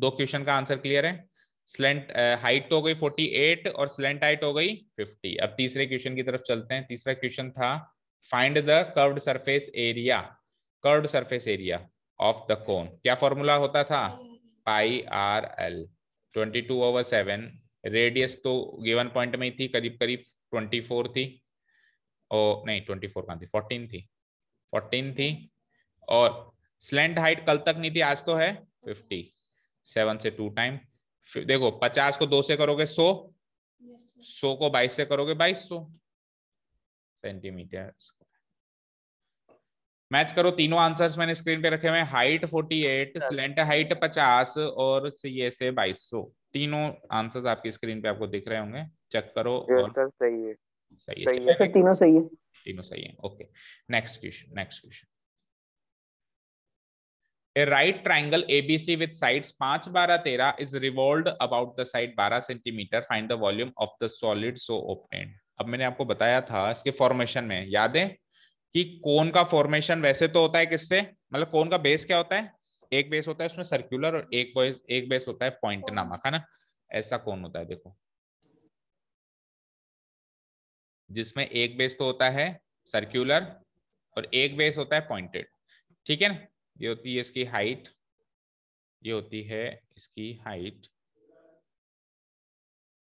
दो क्वेश्चन का आंसर क्लियर है स्लेंट हाइट तो हो गई फोर्टी एट और स्लेंट हाइट हो गई फिफ्टी अब तीसरे क्वेश्चन की तरफ चलते हैं तीसरा क्वेश्चन था find the curved surface area curved surface area of the cone क्या फॉर्मूला होता था pi R L twenty two over seven radius तो गिवन पॉइंट में ही थी करीब करीब ट्वेंटी फोर थी और नहीं ट्वेंटी फोर कहाँ थी फोर्टीन थी फोर्टीन थी और स्लेंट हाइट कल तक नहीं थी आज तो है फिफ्टी सेवन से टू टाइम देखो पचास को दो से करोगे सो सो को बाईस से करोगे बाईस सौ सेंटीमीटर मैच करो तीनों आंसर मैंने स्क्रीन पे रखे हुए height forty eight slant height पचास और सी एस ए बाईस सौ तीनों आंसर्स आपकी स्क्रीन पे आपको दिख रहे होंगे चेक करो और सही है तीनों सही है right triangle ABC with sides पांच बारह तेरह is revolve about the side बारह centimetre find the volume of the solid so open अब मैंने आपको बताया था इसके फॉर्मेशन में याद है कि कोन का फॉर्मेशन वैसे तो होता है किससे मतलब कोन का बेस क्या होता है एक बेस होता है उसमें सर्कुलर और एक बेस एक बेस होता है पॉइंट नामक है ना ऐसा कोन होता है देखो जिसमें एक बेस तो होता है सर्कुलर और एक बेस होता है पॉइंटेड ठीक है ना ये होती है इसकी हाइट ये होती है इसकी हाइट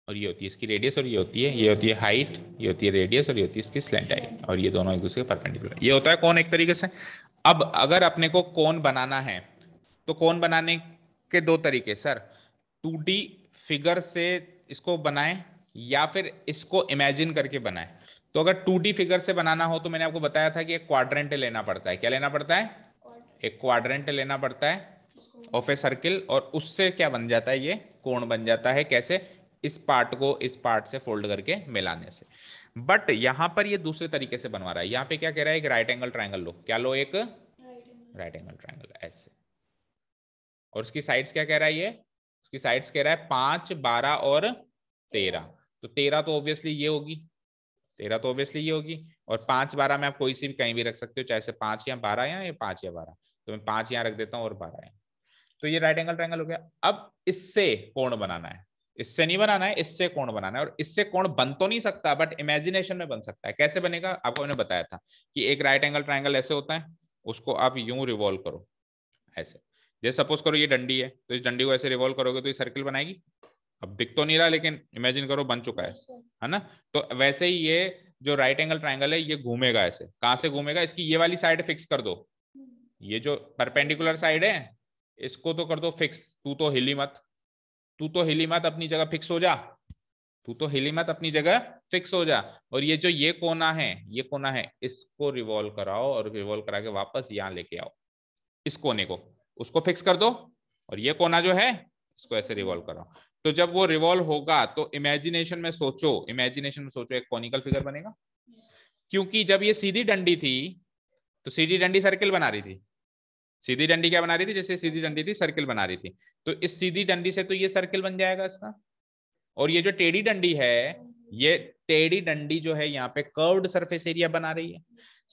और ये होती है इसकी रेडियस और ये होती है ये होती है हाइट ये होती है रेडियस और ये होती है इसकी स्लेंट हाइट और ये दोनों एक दूसरे के परपेंडिकुलर ये होता है कौन एक तरीके से अब अगर अपने को कौन बनाना है तो कौन बनाने के दो तरीके सर टू फिगर से इसको बनाए या फिर इसको इमेजिन करके बनाए तो अगर टू फिगर से बनाना हो तो मैंने आपको बताया था कि एक क्वाड्रेंट लेना पड़ता है क्या लेना पड़ता है एक क्वाड्रेंट लेना पड़ता है ऑफ ए सर्किल और उससे क्या बन जाता है ये कोण बन जाता है कैसे इस पार्ट को इस पार्ट से फोल्ड करके मिलाने से बट यहां पर ये दूसरे तरीके से बनवा रहा है यहां पे क्या कह रहा है एक राइट एंगल ट्राइंगल लो क्या लो एक राइट एंगल ट्राइंगल ऐसे और उसकी साइड्स क्या कह रहा है ये उसकी साइड्स कह रहा है पांच बारह और तेरह तो तेरह तो ऑब्वियसली ये होगी तेरह तो ऑब्वियसली ये होगी और पांच बारह में आप कोई सी भी कहीं भी रख सकते हो चाहे पांच या बारह या, या या बारह तो मैं पांच यहाँ रख देता हूँ और बारह तो ये राइट एंगल ट्राइंगल हो गया अब इससे कोण बनाना है इससे नहीं बनाना है इससे कोण बनाना है और इससे कोण बन तो नहीं सकता बट इमेजिनेशन में बन सकता है कैसे बनेगा आपको मैंने बताया था कि एक राइट एंगल ट्राइंगल ऐसे होता है उसको आप यूं रिवॉल्व करो ऐसे जैसे सपोज करो ये डंडी है तो इस डंडी को ऐसे रिवॉल्व करोगे तो ये सर्किल बनाएगी अब दिख तो नहीं रहा लेकिन इमेजिन करो बन चुका है है ना तो वैसे ही ये जो राइट एंगल ट्राइंगल है ये घूमेगा ऐसे कहाँ से घूमेगा इसकी ये वाली साइड फिक्स कर दो ये जो परपेंडिकुलर साइड है इसको तो कर दो फिक्स तू तो हिली मत तू तो हिली मत अपनी जगह फिक्स हो जा तू तो हिली मत अपनी जगह फिक्स हो जा और ये जो ये कोना है ये कोना है इसको रिवॉल्व कराओ और रिवॉल्व करा के वापस यहाँ लेके आओ इस कोने को उसको फिक्स कर दो और ये कोना जो है इसको ऐसे रिवॉल्व कराओ तो जब वो रिवॉल्व होगा तो इमेजिनेशन में सोचो इमेजिनेशन में सोचो एक कॉनिकल फिगर बनेगा क्योंकि जब ये सीधी डंडी थी तो सीधी डंडी सर्किल बना रही थी सीधी डंडी क्या बना रही थी जैसे सीधी डंडी थी सर्किल बना रही थी तो इस सीधी डंडी से तो ये सर्किल बन जाएगा इसका और ये जो टेढ़ी डंडी है ये टेढ़ी डंडी जो है यहाँ पे कर्व्ड सरफेस एरिया बना रही है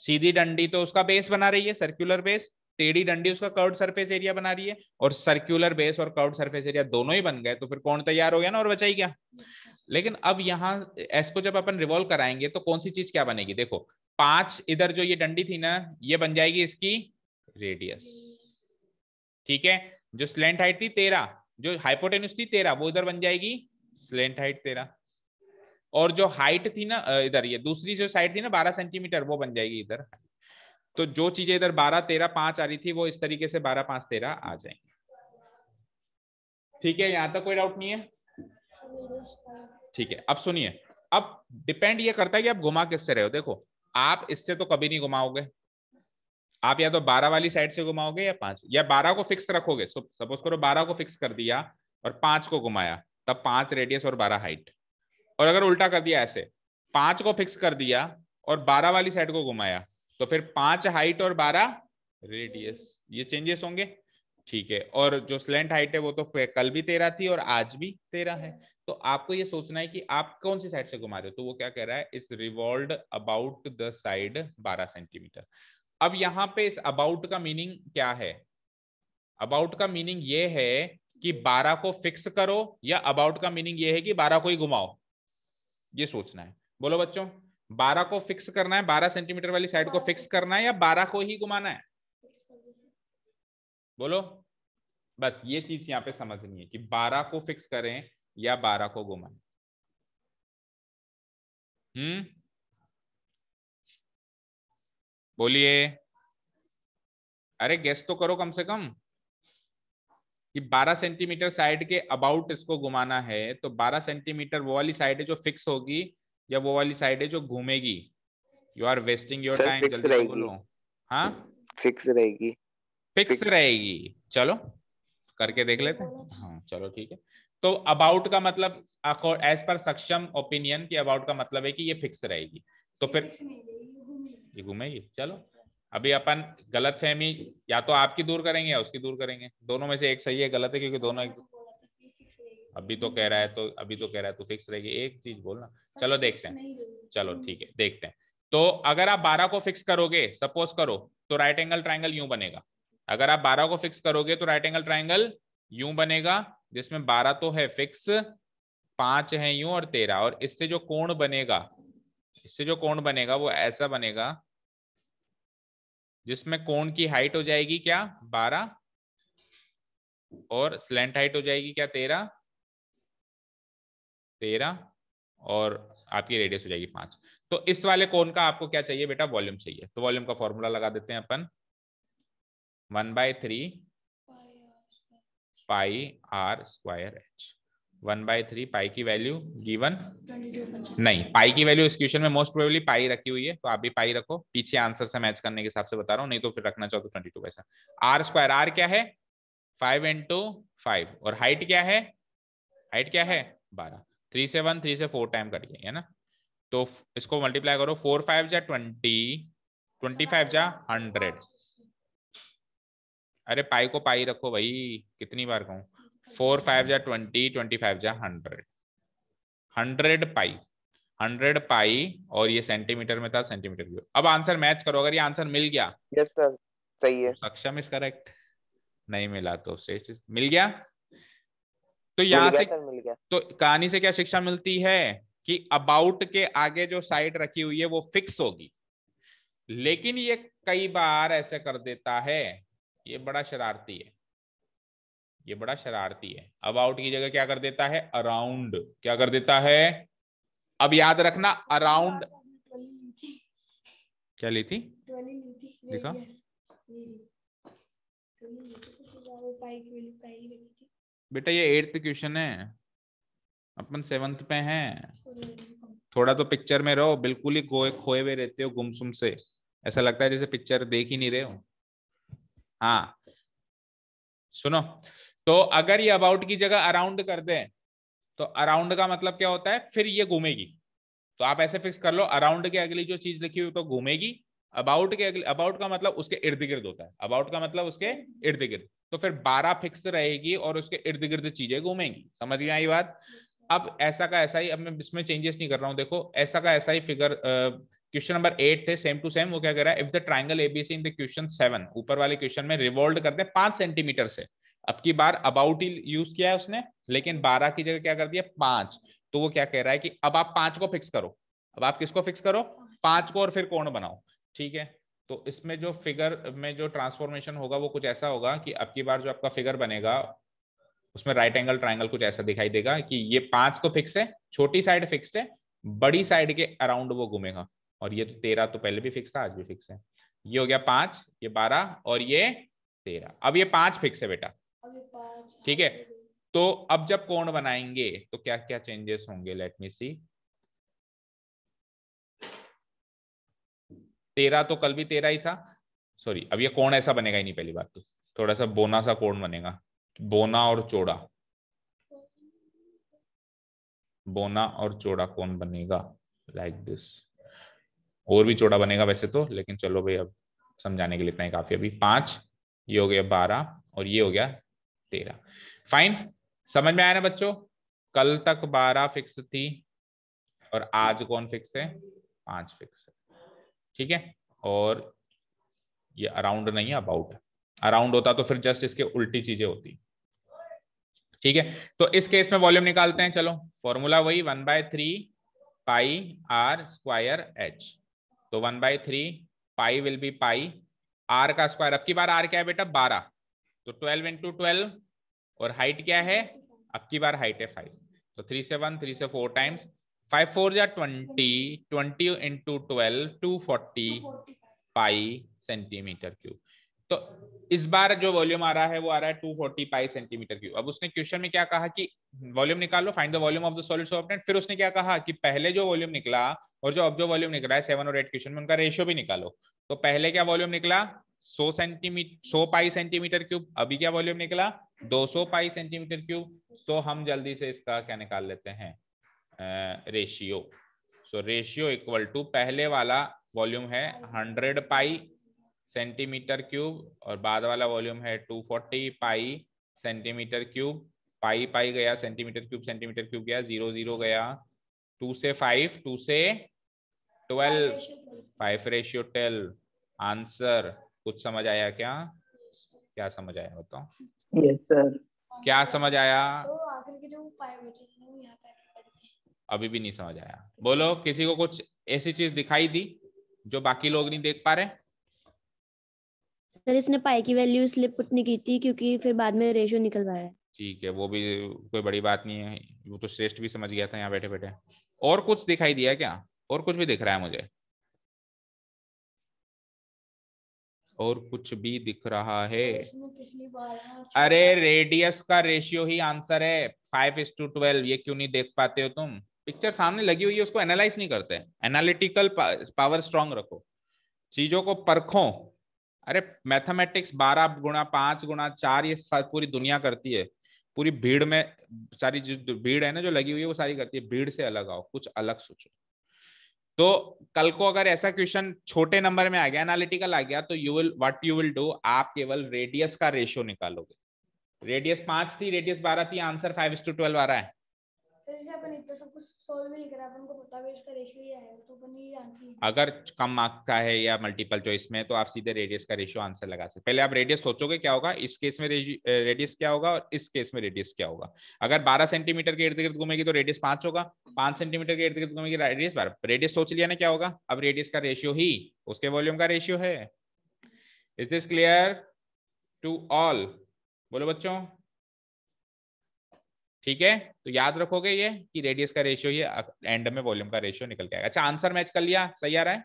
सीधी डंडी तो उसका बेस बना रही है सर्कुलर बेस टेढ़ी डंडी उसका कर्व्ड सरफेस एरिया बना रही है और सर्कुलर बेस और कर्व्ड सरफेस एरिया दोनों ही बन गए तो फिर कौन तैयार हो गया ना और बचाई क्या लेकिन अब यहाँ इसको जब अपन रिवॉल्व कराएंगे तो कौन सी चीज क्या बनेगी देखो पांच इधर जो ये डंडी थी ना ये बन जाएगी इसकी रेडियस ठीक है जो स्लेंट हाइट थी तेरह जो हाइपोटेनस थी तेरह वो इधर बन जाएगी स्लेंट हाइट तेरह और जो हाइट थी ना इधर ये दूसरी जो साइड थी ना बारह सेंटीमीटर वो बन जाएगी इधर तो जो चीजें इधर बारह तेरह पांच आ रही थी वो इस तरीके से बारह पांच तेरह आ जाएंगे ठीक है यहां तक कोई डाउट नहीं है ठीक है अब सुनिए अब डिपेंड ये करता है कि आप घुमा किससे रहे हो देखो आप इससे तो कभी नहीं घुमाओगे आप या तो बारह वाली साइड से घुमाओगे या पांच या बारह को फिक्स रखोगे सपोज करो बारह को फिक्स कर दिया और पांच को घुमाया तब पांच रेडियस और बारह हाइट और अगर उल्टा कर दिया ऐसे पांच को फिक्स कर दिया और बारह वाली साइड को घुमाया तो फिर पांच हाइट और बारह रेडियस ये चेंजेस होंगे ठीक है और जो स्लेंट हाइट है वो तो कल भी तेरह थी और आज भी तेरह है तो आपको ये सोचना है कि आप कौन सी साइड से घुमा रहे हो तो वो क्या कह रहा है इस revolve about the side 12 centimetre अब यहाँ पे इस अबाउट का मीनिंग क्या है अबाउट का मीनिंग ये है कि बारह को फिक्स करो या अबाउट का मीनिंग ये है कि बारह को ही घुमाओ ये सोचना है बोलो बच्चों बारह को फिक्स करना है बारह सेंटीमीटर वाली साइड को फिक्स करना है या बारह को ही घुमाना है बोलो बस ये चीज यहाँ पे समझनी है कि बारह को फिक्स करें या बारह को घुमाएं हम्म बोलिए अरे गेस तो करो कम से कम कि 12 सेंटीमीटर साइड के अबाउट इसको घुमाना है तो 12 सेंटीमीटर वो वाली साइड है जो फिक्स होगी या वो वाली साइड है जो घूमेगी you are wasting your time जल्दी बोलो हाँ फिक्स रहेगी फिक्स रहेगी चलो करके देख लेते हैं हाँ चलो ठीक है तो अबाउट का मतलब एज पर सक्षम ओपिनियन की अबाउट का मतलब है कि ये फिक्स रहेगी तो फिर ये घूमेगी चलो अभी अपन गलत फहमी या तो आपकी दूर करेंगे या उसकी दूर करेंगे दोनों में से एक सही है गलत है क्योंकि दोनों एक अभी तो कह रहा है तो अभी तो कह रहा है तो फिक्स रहेगी एक चीज बोलना चलो देखते हैं चलो ठीक है देखते हैं तो अगर आप बारह को फिक्स करोगे सपोज करो तो राइट एंगल ट्राइंगल यू बनेगा अगर आप बारह को फिक्स करोगे तो राइट एंगल ट्राइंगल यू बनेगा जिसमें बारह तो है फिक्स पांच है यू और तेरह और इससे जो कोण बनेगा इससे जो कोण बनेगा वो ऐसा बनेगा जिसमें कोण की हाइट हो जाएगी क्या बारह और स्लेंट हाइट हो जाएगी क्या तेरह तेरह और आपकी रेडियस हो जाएगी पांच तो इस वाले कोण का आपको क्या चाहिए बेटा वॉल्यूम चाहिए तो वॉल्यूम का फॉर्मूला लगा देते हैं अपन one by three pi R square H one by three pi की वैल्यू गिवन नहीं पाई की वैल्यू इस क्वेश्चन में मोस्ट प्रोबेबली पाई रखी हुई है तो आप भी पाई रखो पीछे आंसर से मैच करने के हिसाब से बता रहा हूँ नहीं तो फिर रखना चाहो तो ट्वेंटी टू पैसा आर स्क्वायर आर क्या है फाइव इंटू फाइव और हाइट क्या है हाइट क्या है बारह थ्री से वन थ्री से फोर टाइम कट गई है ना तो इसको मल्टीप्लाई करो फोर फाइव जा ट्वेंटी ट्वेंटी फाइव जा हंड्रेड अरे पाई को पाई रखो भाई कितनी बार कहूँ फोर फाइव जा ट्वेंटी ट्वेंटी फाइव जा hundred hundred pi hundred pi और ये सेंटीमीटर में था सेंटीमीटर की अब आंसर मैच करो अगर ये आंसर मिल गया yes, सही है सक्षम इज करेक्ट नहीं मिला तो श्रेष्ठ मिल गया तो यहाँ से मिल गया। तो कहानी से क्या शिक्षा मिलती है कि अबाउट के आगे जो साइड रखी हुई है वो फिक्स होगी लेकिन ये कई बार ऐसे कर देता है ये बड़ा शरारती है ये बड़ा शरारती है अबाउट की जगह क्या कर देता है अराउंड क्या कर देता है अब याद रखना अराउंड क्या ली थी देखा बेटा ये एट्थ क्वेश्चन है अपन सेवंथ पे हैं थोड़ा तो पिक्चर में रहो बिल्कुल ही खोए खोए हुए रहते हो गुमसुम से ऐसा लगता है जैसे पिक्चर देख ही नहीं रहे हो हाँ सुनो तो अगर ये अबाउट की जगह अराउंड कर दे तो अराउंड का मतलब क्या होता है फिर ये घूमेगी तो आप ऐसे फिक्स कर लो अराउंड के अगली जो चीज लिखी हुई तो घूमेगी अबाउट के अगले अबाउट का मतलब उसके इर्द गिर्द होता है अबाउट का मतलब उसके इर्द गिर्द तो फिर बारह फिक्स रहेगी और उसके इर्द गिर्द चीजें घूमेंगी समझ में आई बात अब ऐसा का ऐसा ही अब मैं इसमें चेंजेस नहीं कर रहा हूँ देखो ऐसा का ऐसा ही फिगर क्वेश्चन नंबर एट थे सेम टू सेम वो क्या कह रहा है if the triangle ABC in the question seven ऊपर वाले क्वेश्चन में रिवॉल्व करते हैं पांच सेंटीमीटर से अब की बार अबाउट ही यूज किया है उसने लेकिन बारह की जगह क्या कर दिया पांच तो वो क्या कह रहा है कि अब आप पांच को फिक्स करो अब आप किसको फिक्स करो पांच को और फिर कोण बनाओ ठीक है तो इसमें जो फिगर में जो ट्रांसफॉर्मेशन होगा वो कुछ ऐसा होगा कि अब की बार जो आपका फिगर बनेगा उसमें राइट एंगल ट्राइंगल कुछ ऐसा दिखाई देगा कि ये पांच तो फिक्स है छोटी साइड फिक्स है बड़ी साइड के अराउंड वो घूमेगा और ये तो तेरह तो पहले भी फिक्स था आज भी फिक्स है ये हो गया पांच ये बारह और ये तेरह अब ये पांच फिक्स है बेटा ठीक है तो अब जब कोण बनाएंगे तो क्या क्या चेंजेस होंगे लेट मी सी तेरा तो कल भी तेरा ही था सॉरी अब ये कोण ऐसा बनेगा ही नहीं पहली बात तो थोड़ा सा बोना सा कोण बनेगा बोना और चौड़ा बोना और चौड़ा कोण बनेगा लाइक like दिस और भी चौड़ा बनेगा वैसे तो लेकिन चलो भाई अब समझाने के लिए इतना ही काफी अभी पांच ये हो गया बारह और ये हो गया तेरह फाइन समझ में आया ना बच्चों कल तक बारह फिक्स थी और आज कौन फिक्स है पांच फिक्स है ठीक है और ये अराउंड नहीं है अबाउट अराउंड होता तो फिर जस्ट इसके उल्टी चीजें होती ठीक है तो इस केस में वॉल्यूम निकालते हैं चलो फॉर्मूला वही one by three pi R square H तो one by three pi will be pi R का स्क्वायर अब की बार आर क्या है बेटा बारह तो ट्वेल्व इंटू ट्वेल्व और हाइट क्या है अब की बार हाइट है फाइव तो थ्री से वन थ्री से फोर टाइम्स फाइव फोर या twenty twenty into twelve two forty pi centimetre cube तो इस बार जो वॉल्यूम आ रहा है वो आ रहा है two forty pi centimetre cube अब उसने क्वेश्चन में क्या कहा कि वॉल्यूम निकालो find the volume of the solid सॉफ्टनेट फिर उसने क्या कहा कि पहले जो वॉल्यूम निकला और जो अब जो वॉल्यूम निकला है सेवन और एट क्वेश्चन में उनका रेशियो भी निकालो तो पहले क्या वॉल्यूम निकला 100 सेंटीमीटर 100 पाई सेंटीमीटर क्यूब अभी क्या वॉल्यूम निकला 200 पाई सेंटीमीटर क्यूब सो हम जल्दी से इसका क्या निकाल लेते हैं ratio so ratio equal to पहले वाला वॉल्यूम है 100 पाई सेंटीमीटर क्यूब और बाद वाला वॉल्यूम है 240 पाई सेंटीमीटर क्यूब पाई पाई गया सेंटीमीटर क्यूब सेंटीमीटर क्यूब गया जीरो जीरो गया टू से फाइव टू से twelve five ratio twelve answer कुछ समझ आया क्या क्या समझ आया बताओ यस सर क्या समझ आया तो अभी भी नहीं समझ आया बोलो किसी को कुछ ऐसी चीज दिखाई दी जो बाकी लोग नहीं देख पा रहे सर इसने पाई की वैल्यू इसलिए पुट नहीं की थी क्योंकि फिर बाद में रेशियो निकलवाया है ठीक है वो भी कोई बड़ी बात नहीं है वो तो श्रेष्ठ भी समझ गया था यहाँ बैठे बैठे और कुछ दिखाई दिया क्या और कुछ भी दिख रहा है मुझे और कुछ भी दिख रहा है अच्छा अरे रेडियस का रेशियो ही आंसर है फाइव इज टू ट्वेल्व ये क्यों नहीं देख पाते हो तुम पिक्चर सामने लगी हुई है उसको एनालाइज नहीं करते एनालिटिकल पावर स्ट्रांग रखो चीजों को परखो अरे मैथमेटिक्स बारह गुणा पांच गुणा चार ये पूरी दुनिया करती है पूरी भीड़ में सारी जो भीड़ है ना जो लगी हुई है वो सारी करती है भीड़ से अलग आओ कुछ अलग सोचो तो कल को अगर ऐसा क्वेश्चन छोटे नंबर में आ गया एनालिटिकल आ गया तो you will what you will do आप केवल रेडियस का रेशियो निकालोगे रेडियस पांच थी रेडियस बारह थी आंसर फाइव टू ट्वेल्व आ रहा है तो अगर कम मार्क्स का है या मल्टीपल चॉइस में तो आप सीधे रेडियस का रेशियो आंसर लगा सकते पहले आप रेडियस सोचोगे क्या होगा इस केस में रेडियस क्या होगा और इस केस में रेडियस क्या होगा अगर 12 सेंटीमीटर के इर्द गिर्द घूमेगी तो रेडियस पांच होगा पांच सेंटीमीटर के इर्द गिर्द घूमेगी रेडियस 12 रेडियस सोच लिया ना क्या होगा अब रेडियस का रेशियो ही उसके वॉल्यूम का रेशियो है is this clear to all बोलो बच्चों ठीक है तो याद रखोगे ये कि रेडियस का रेशियो ये एंड में वॉल्यूम का रेशियो निकल के आएगा अच्छा आंसर मैच कर लिया सही आ रहा है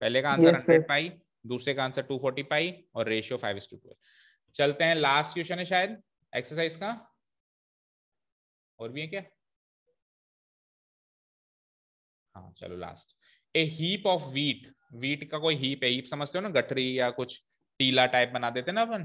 पहले का आंसर हंड्रेड yes, पाई दूसरे का आंसर टू फोर्टी पाई और ratio five is to twelve चलते हैं लास्ट क्वेश्चन है शायद एक्सरसाइज का और भी है क्या हाँ चलो last a heap of wheat wheat का कोई हीप है हीप समझते हो ना गठरी या कुछ टीला टाइप बना देते ना अपन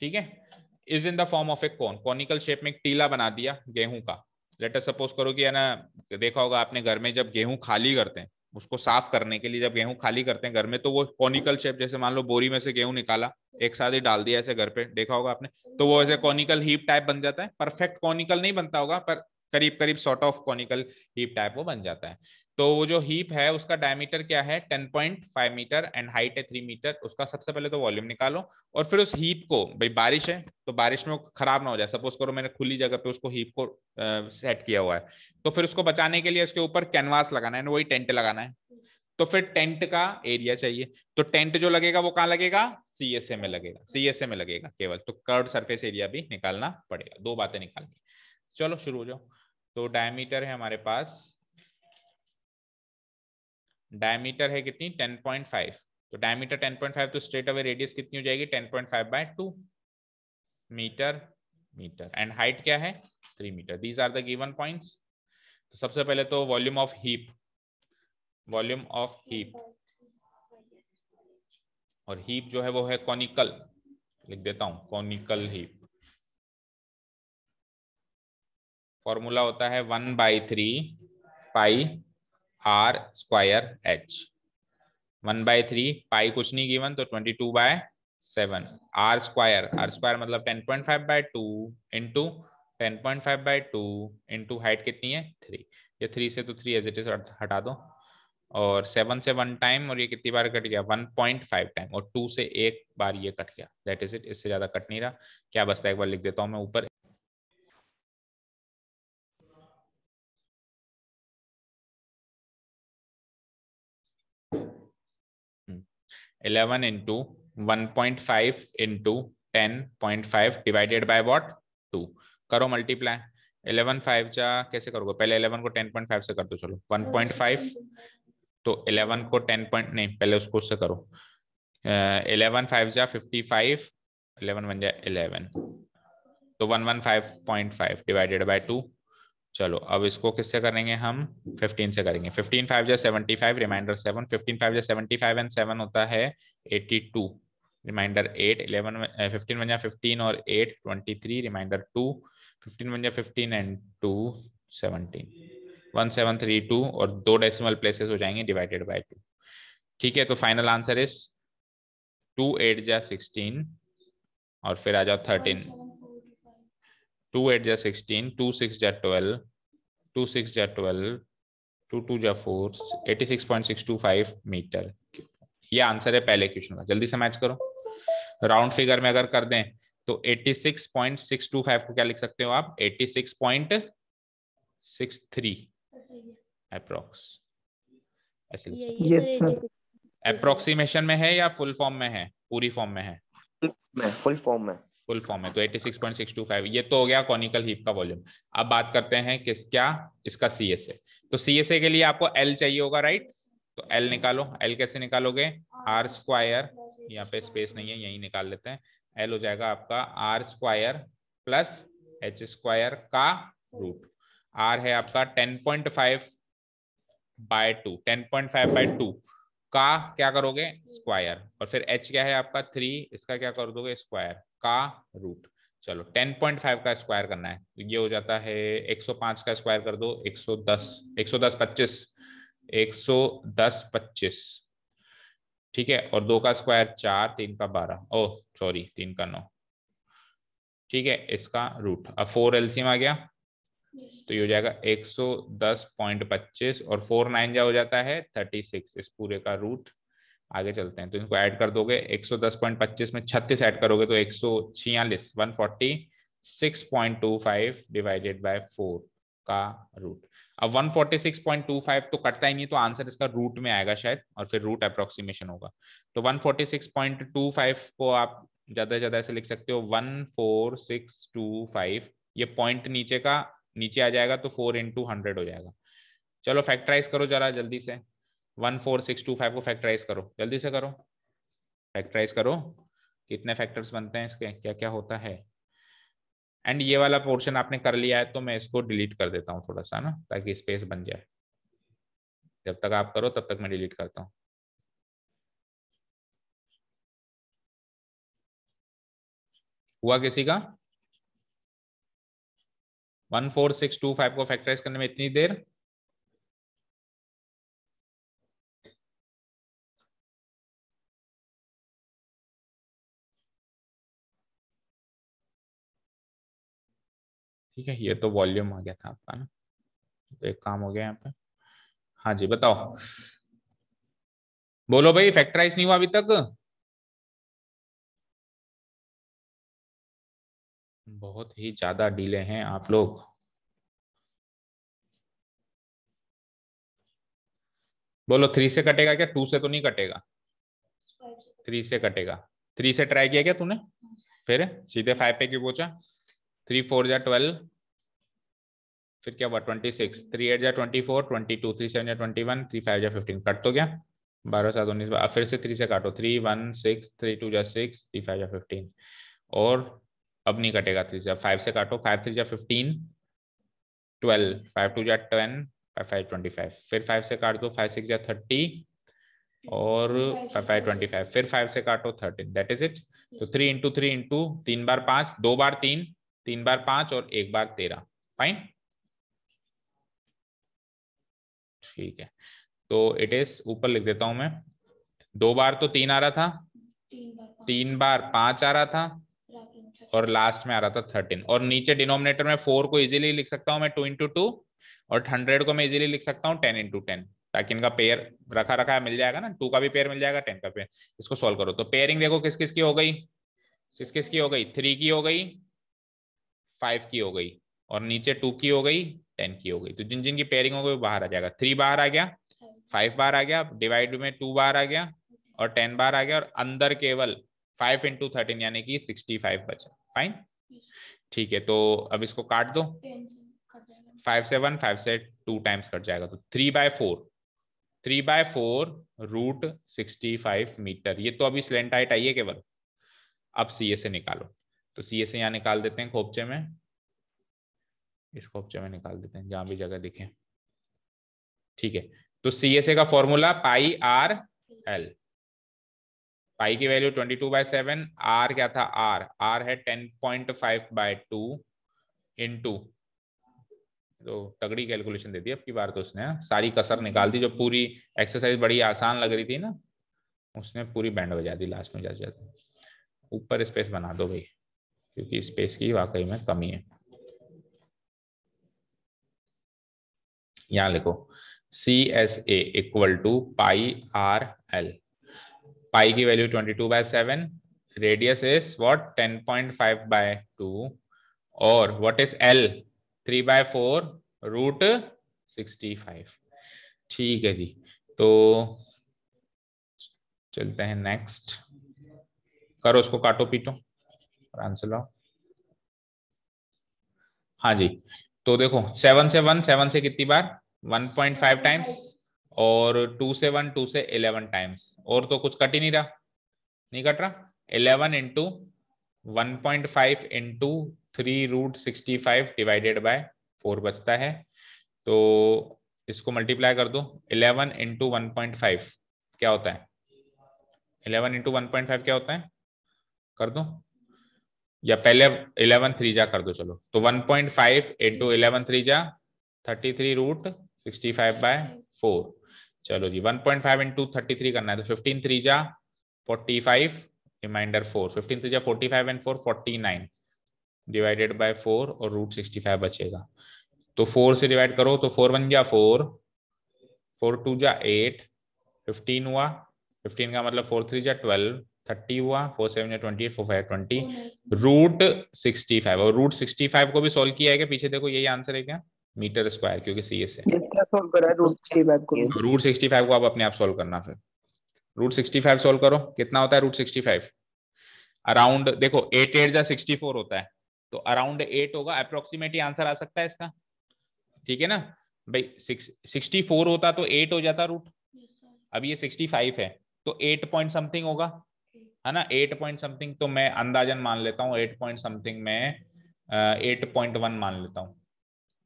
ठीक है is in the form of a cone conical shape में एक टीला बना दिया गेहूं का लेटर सपोज करो कि है ना देखा होगा आपने घर में जब गेहूं खाली करते हैं उसको साफ करने के लिए जब गेहूं खाली करते हैं घर में तो वो कॉनिकल शेप जैसे मान लो बोरी में से गेहूं निकाला एक साथ ही डाल दिया ऐसे घर पे देखा होगा आपने तो वो ऐसे कॉनिकल हीप टाइप बन जाता है परफेक्ट कॉनिकल नहीं बनता होगा पर करीब करीब sort of conical heap type वो बन जाता है तो वो जो हीप है उसका डायमीटर क्या है 10.5 मीटर एंड हाइट है थ्री मीटर उसका सबसे पहले तो वॉल्यूम निकालो और फिर उस हीप को भाई बारिश है तो बारिश में खराब ना हो जाए सपोज करो मैंने खुली जगह पे उसको हीप को सेट किया हुआ है तो फिर उसको बचाने के लिए उसके ऊपर कैनवास लगाना है वही टेंट लगाना है तो फिर टेंट का एरिया चाहिए तो टेंट जो लगेगा वो कहाँ लगेगा सीएसए में लगेगा सीएसए में लगेगा केवल तो कर्ड सरफेस एरिया भी निकालना पड़ेगा दो बातें निकालनी चलो शुरू हो जाओ तो डायमीटर है हमारे पास डायमीटर है कितनी 10.5 तो डायमीटर 10.5 तो स्ट्रेट अवे रेडियस कितनी हो जाएगी 10.5 point five by two metre metre and height क्या है three metre these are the given points तो सबसे पहले तो volume of heap volume of heap और हीप जो है वो है कॉनिकल लिख देता हूं कॉनिकल हीप फॉर्मूला होता है one by three pi R square H one by three pi कुछ नहीं गिवन तो twenty two by seven R square R square मतलब ten point five by two into ten point five by two into height कितनी है three ये three से तो three as it is हटा दो और सेवन से वन टाइम और ये कितनी बार कट गया वन पॉइंट फाइव टाइम और टू से एक बार ये कट गया दैट इज इट इससे ज्यादा कट नहीं रहा क्या बसता है एक बार लिख देता हूँ मैं ऊपर 11 into 1.5 into 10.5 divided by what 2 करो मल्टीप्लाई 11 5 जा कैसे करोगे पहले 11 को 10.5 से कर दो चलो 1.5 तो 11 को 10 Point, नहीं पहले उसको उससे करो uh, 11 5 जा 55 11 बन जाए 11 तो 115.5 डिवाइडेड बाय टू चलो अब इसको किससे करेंगे हम 15 से करेंगे 15 फाइव रिमाइंडर 7 फाइव एंड 7 होता है 82 रिमाइंडर 8 11 15 वन जा 15 और 8 23 रिमाइंडर 2 15 वन जा 15 एंड 2 17 1732 और दो डेसिमल प्लेसेस हो जाएंगे डिवाइडेड बाय 2 ठीक है तो फाइनल आंसर इज 2 8 जा 16 और फिर आ जाओ 13 टू एट जा सिक्सटीन टू सिक्स जा ट्वेल्व टू सिक्स जा ट्वेल्व टू टू जा four eighty six point six two five metre ये आंसर है पहले क्वेश्चन का जल्दी से मैच करो राउंड फिगर में अगर कर दें तो eighty six six point two five को क्या लिख सकते हो आप एट्टी 86.63 अप्रोक्स ऐसे लिख सकते हो अप्रोक्सीमेशन तो में है या फुल फॉर्म में है पूरी फॉर्म में है फुल फॉर्म में फुल फॉर्म है तो 86.625 ये तो हो गया कॉनिकल हीप का वॉल्यूम अब बात करते हैं किस क्या इसका सीएसए तो सीएसए के लिए आपको एल चाहिए होगा राइट तो एल निकालो एल कैसे निकालोगे आर स्क्वायर यहाँ पे स्पेस नहीं है यही निकाल लेते हैं एल हो जाएगा आपका R square plus H square का रूट आर है आपका 10.5 point five by two ten point five by two का क्या करोगे स्क्वायर और फिर एच क्या है आपका थ्री इसका क्या कर दोगे स्क्वायर का रूट चलो 10.5 का स्क्वायर करना है तो ये हो जाता है 105 का स्क्वायर कर दो 110 110 सौ 110 25 ठीक है और दो का स्क्वायर चार तीन का बारह ओ सॉरी तीन का नौ ठीक है इसका रूट अब फोर एलसीएम आ गया तो ये हो जाएगा 110.25 और फोर नाइन जा हो जाता है 36 इस पूरे का रूट आगे चलते हैं तो इनको ऐड कर दोगे 110.25 में 36 ऐड करोगे तो एक सौ छियालीस one forty six point two five divided by four का रूट अब 146.25 तो कटता ही नहीं तो आंसर इसका रूट में आएगा शायद और फिर रूट अप्रोक्सीमेशन होगा तो 146.25 को आप ज्यादा ज्यादा ऐसे लिख सकते हो 14625 ये पॉइंट नीचे का नीचे आ जाएगा तो 4 इंटू हंड्रेड हो जाएगा चलो फैक्टराइज करो जरा जल्दी से one four six two five को फैक्टराइज करो जल्दी से करो फैक्टराइज करो कितने फैक्टर्स बनते हैं इसके क्या क्या होता है एंड ये वाला पोर्शन आपने कर लिया है तो मैं इसको डिलीट कर देता हूँ थोड़ा सा ना ताकि स्पेस बन जाए जब तक आप करो तब तक मैं डिलीट करता हूँ हुआ किसी का one four six two five को फैक्टराइज करने में इतनी देर ठीक है ये हम्म। तो वॉल्यूम आ गया था आपका ना तो एक काम हो गया यहाँ पे हाँ जी बताओ बोलो भाई फैक्टराइज नहीं हुआ अभी तक बहुत ही ज्यादा डीले हैं आप लोग बोलो थ्री से कटेगा क्या टू से तो नहीं कटेगा थ्री से कटेगा थ्री से ट्राई किया क्या तूने हाँ। फिर सीधे फाइव पे क्यों पहुंचा थ्री फोर या ट्वेल्व फिर क्या हुआ ट्वेंटी सिक्स थ्री एट या twenty four twenty two three seven या ट्वेंटी वन थ्री फाइव या फिफ्टीन कट तो गया बारह सात उन्नीस अब फिर से थ्री से काटो three one six three two या सिक्स थ्री फाइव या फिफ्टीन और अब नहीं कटेगा थ्री से फाइव से काटो फाइव थ्री या फिफ्टीन ट्वेल्व फाइव टू या ten five five twenty five फिर फाइव से काट दो फाइव सिक्स या थर्टी और फाइव फाइव ट्वेंटी फाइव फिर फाइव से काटो थर्टीन दैट इज इट तो थ्री इंटू थ्री इंटू तीन बार पाँच दो बार तीन तीन बार पांच और एक बार तेरह फाइन ठीक है तो इट इज ऊपर लिख देता हूं मैं दो बार तो तीन आ रहा था तीन बार, पांच आ रहा था और लास्ट में आ रहा था थर्टीन और नीचे डिनोमिनेटर में फोर को इजीली लिख सकता हूं मैं टू इंटू टू और हंड्रेड को मैं इजीली लिख सकता हूं टेन इंटू टेन ताकि इनका पेयर रखा रखा मिल जाएगा ना टू का भी पेयर मिल जाएगा टेन का पेयर इसको सॉल्व करो तो पेयरिंग देखो किस किस की हो गई किस किस की हो गई थ्री की हो गई फाइव की हो गई और नीचे टू की हो गई टेन की हो गई तो जिन जिन की पेयरिंग हो गई बाहर आ जाएगा थ्री बार आ गया फाइव बार आ गया डिवाइड में टू बार आ गया और टेन बार आ गया और अंदर केवल फाइव इंटू थर्टीन यानी कि सिक्सटी फाइव बचा फाइन ठीक है तो अब इसको काट दो फाइव से वन फाइव से टू टाइम्स कट जाएगा तो three by four three by four root sixty five metre ये तो अभी स्लेंटाइट आई है केवल अब सीए से निकालो तो सी ए से यहाँ निकाल देते हैं खोपचे में इस खोपचे में निकाल देते हैं जहां भी जगह दिखे ठीक है तो सी एस ए का formula pi R L pi की value twenty two by seven R क्या था आर आर है ten point five by two into तो तगड़ी कैलकुलेशन दे दी अब की बार तो उसने हाँ। सारी कसर निकाल दी जो पूरी एक्सरसाइज बड़ी आसान लग रही थी ना उसने पूरी बैंड बजा दी लास्ट में जा ऊपर स्पेस बना दो भाई क्योंकि स्पेस की वाकई में कमी है यहां लिखो C S A equal to pi R L pi की value twenty two by seven radius is what ten point five by two और what is L three by four root sixty five ठीक है जी तो चलते हैं next करो उसको काटो पीटो और आंसर लाओ हाँ जी तो देखो सेवन से वन सेवन से कितनी बार वन पॉइंट फाइव टाइम्स और टू से वन टू से इलेवन टाइम्स और तो कुछ कट ही नहीं रहा नहीं कट रहा eleven into one point five into three root sixty five divided by four बचता है तो इसको मल्टीप्लाई कर दो eleven into one point five क्या होता है eleven into one point five क्या होता है कर दो या पहले इलेवन थ्री जा कर दो चलो तो one point five into eleven three जा thirty three root sixty five by four चलो जी one point five into thirty three करना है तो फिफ्टीन थ्री जा forty five remainder four fifteen three जा forty five and four forty nine divided by four और root sixty five बचेगा तो फोर से डिवाइड करो तो फोर वन जा फोर फोर टू जा एट फिफ्टीन हुआ फिफ्टीन का मतलब फोर थ्री जा ट्वेल्व थर्टी हुआ four seven twenty eight four five twenty root sixty five और रूट सिक्सटी फाइव को भी सोल्व किया है कि पीछे देखो यही आंसर है क्या मीटर स्क्वायर क्योंकि सी एस है रूट सिक्सटी फाइव को आप अपने आप सोल्व करना फिर रूट सिक्सटी फाइव सोल्व करो कितना होता है रूट सिक्सटी फाइव अराउंड देखो एट एट जा सिक्सटी फोर होता है तो अराउंड एट होगा अप्रोक्सीमेटली आंसर आ सकता है इसका ठीक है ना भाई सिक्सटी फोर होता तो एट हो जाता रूट अब ये सिक्सटी फाइव है तो एट पॉइंट समथिंग होगा है ना एट पॉइंट समथिंग तो मैं अंदाजन मान लेता हूँ एट पॉइंट समथिंग में एट पॉइंट वन मान लेता हूँ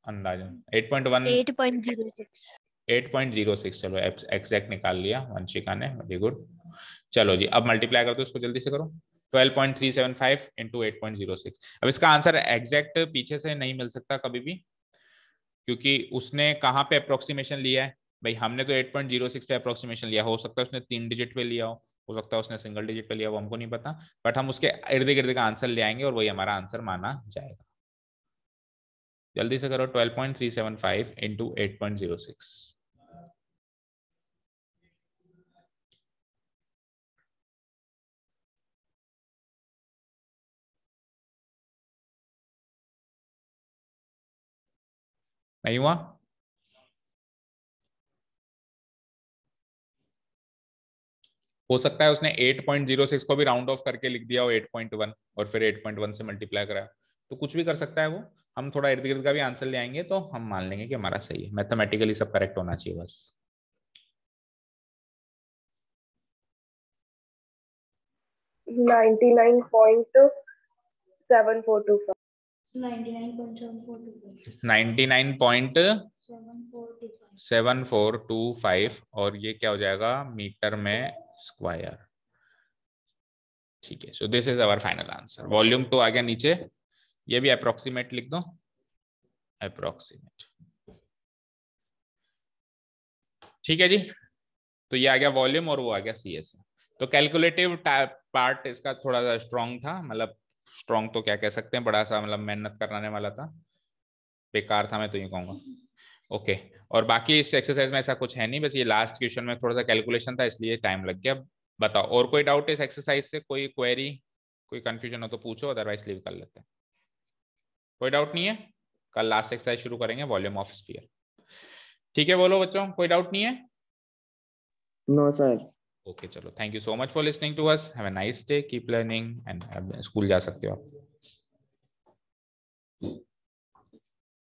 अंदाजन eight point one eight point zero six eight point zero six चलो एक्सैक्ट निकाल लिया वंशिका ने वेरी गुड चलो जी अब मल्टीप्लाई कर दो इसको जल्दी से करो 12.375 इनटू 8.06 अब इसका आंसर एग्जैक्ट पीछे से नहीं मिल सकता कभी भी क्योंकि उसने कहाँ पे अप्रोक्सीमेशन लिया है भाई हमने तो 8.06 पे अप्रोक्सीमेशन लिया हो सकता है उसने तीन डिजिट पे लिया हो हो सकता है उसने सिंगल डिजिट पे लिया वो हमको नहीं पता बट हम उसके इर्द गिर्द का आंसर ले आएंगे और वही हमारा आंसर माना जाएगा जल्दी से करो 12.375 point three seven five into eight point zero six नहीं हुआ हो सकता है उसने 8.06 को भी राउंड ऑफ करके लिख दिया हो 8.1 और फिर 8.1 से मल्टीप्लाई कराया तो कुछ भी कर सकता है वो हम थोड़ा इर्द गिर्द का भी आंसर ले आएंगे तो हम मान लेंगे कि हमारा सही है मैथमेटिकली सब करेक्ट होना चाहिए बस nine point seven four two five और ये क्या हो जाएगा मीटर में स्क्वायर ठीक है so this is our final answer volume तो आ गया नीचे ये भी अप्रोक्सीमेट लिख दो अप्रोक्सीमेट ठीक है जी तो ये आ गया वॉल्यूम और वो आ गया सी एस तो कैलकुलेटिव पार्ट इसका थोड़ा सा स्ट्रॉन्ग था मतलब स्ट्रॉन्ग तो क्या कह सकते हैं बड़ा सा मतलब मेहनत कराने वाला था बेकार था मैं तो ये कहूँगा ओके okay. और बाकी इस एक्सरसाइज में ऐसा कुछ है नहीं बस ये लास्ट क्वेश्चन में थोड़ा सा कैलकुलेशन था इसलिए टाइम लग गया बताओ और कोई डाउट इस एक्सरसाइज से कोई क्वेरी कोई कंफ्यूजन हो तो पूछो अदरवाइज लीव कर लेते हैं कोई डाउट नहीं है कल लास्ट एक्सरसाइज शुरू करेंगे वॉल्यूम ऑफ स्पीय ठीक है बोलो बच्चों कोई डाउट नहीं है नो सर ओके चलो thank you so much for listening to us have a nice day keep learning and school जा सकते हो आप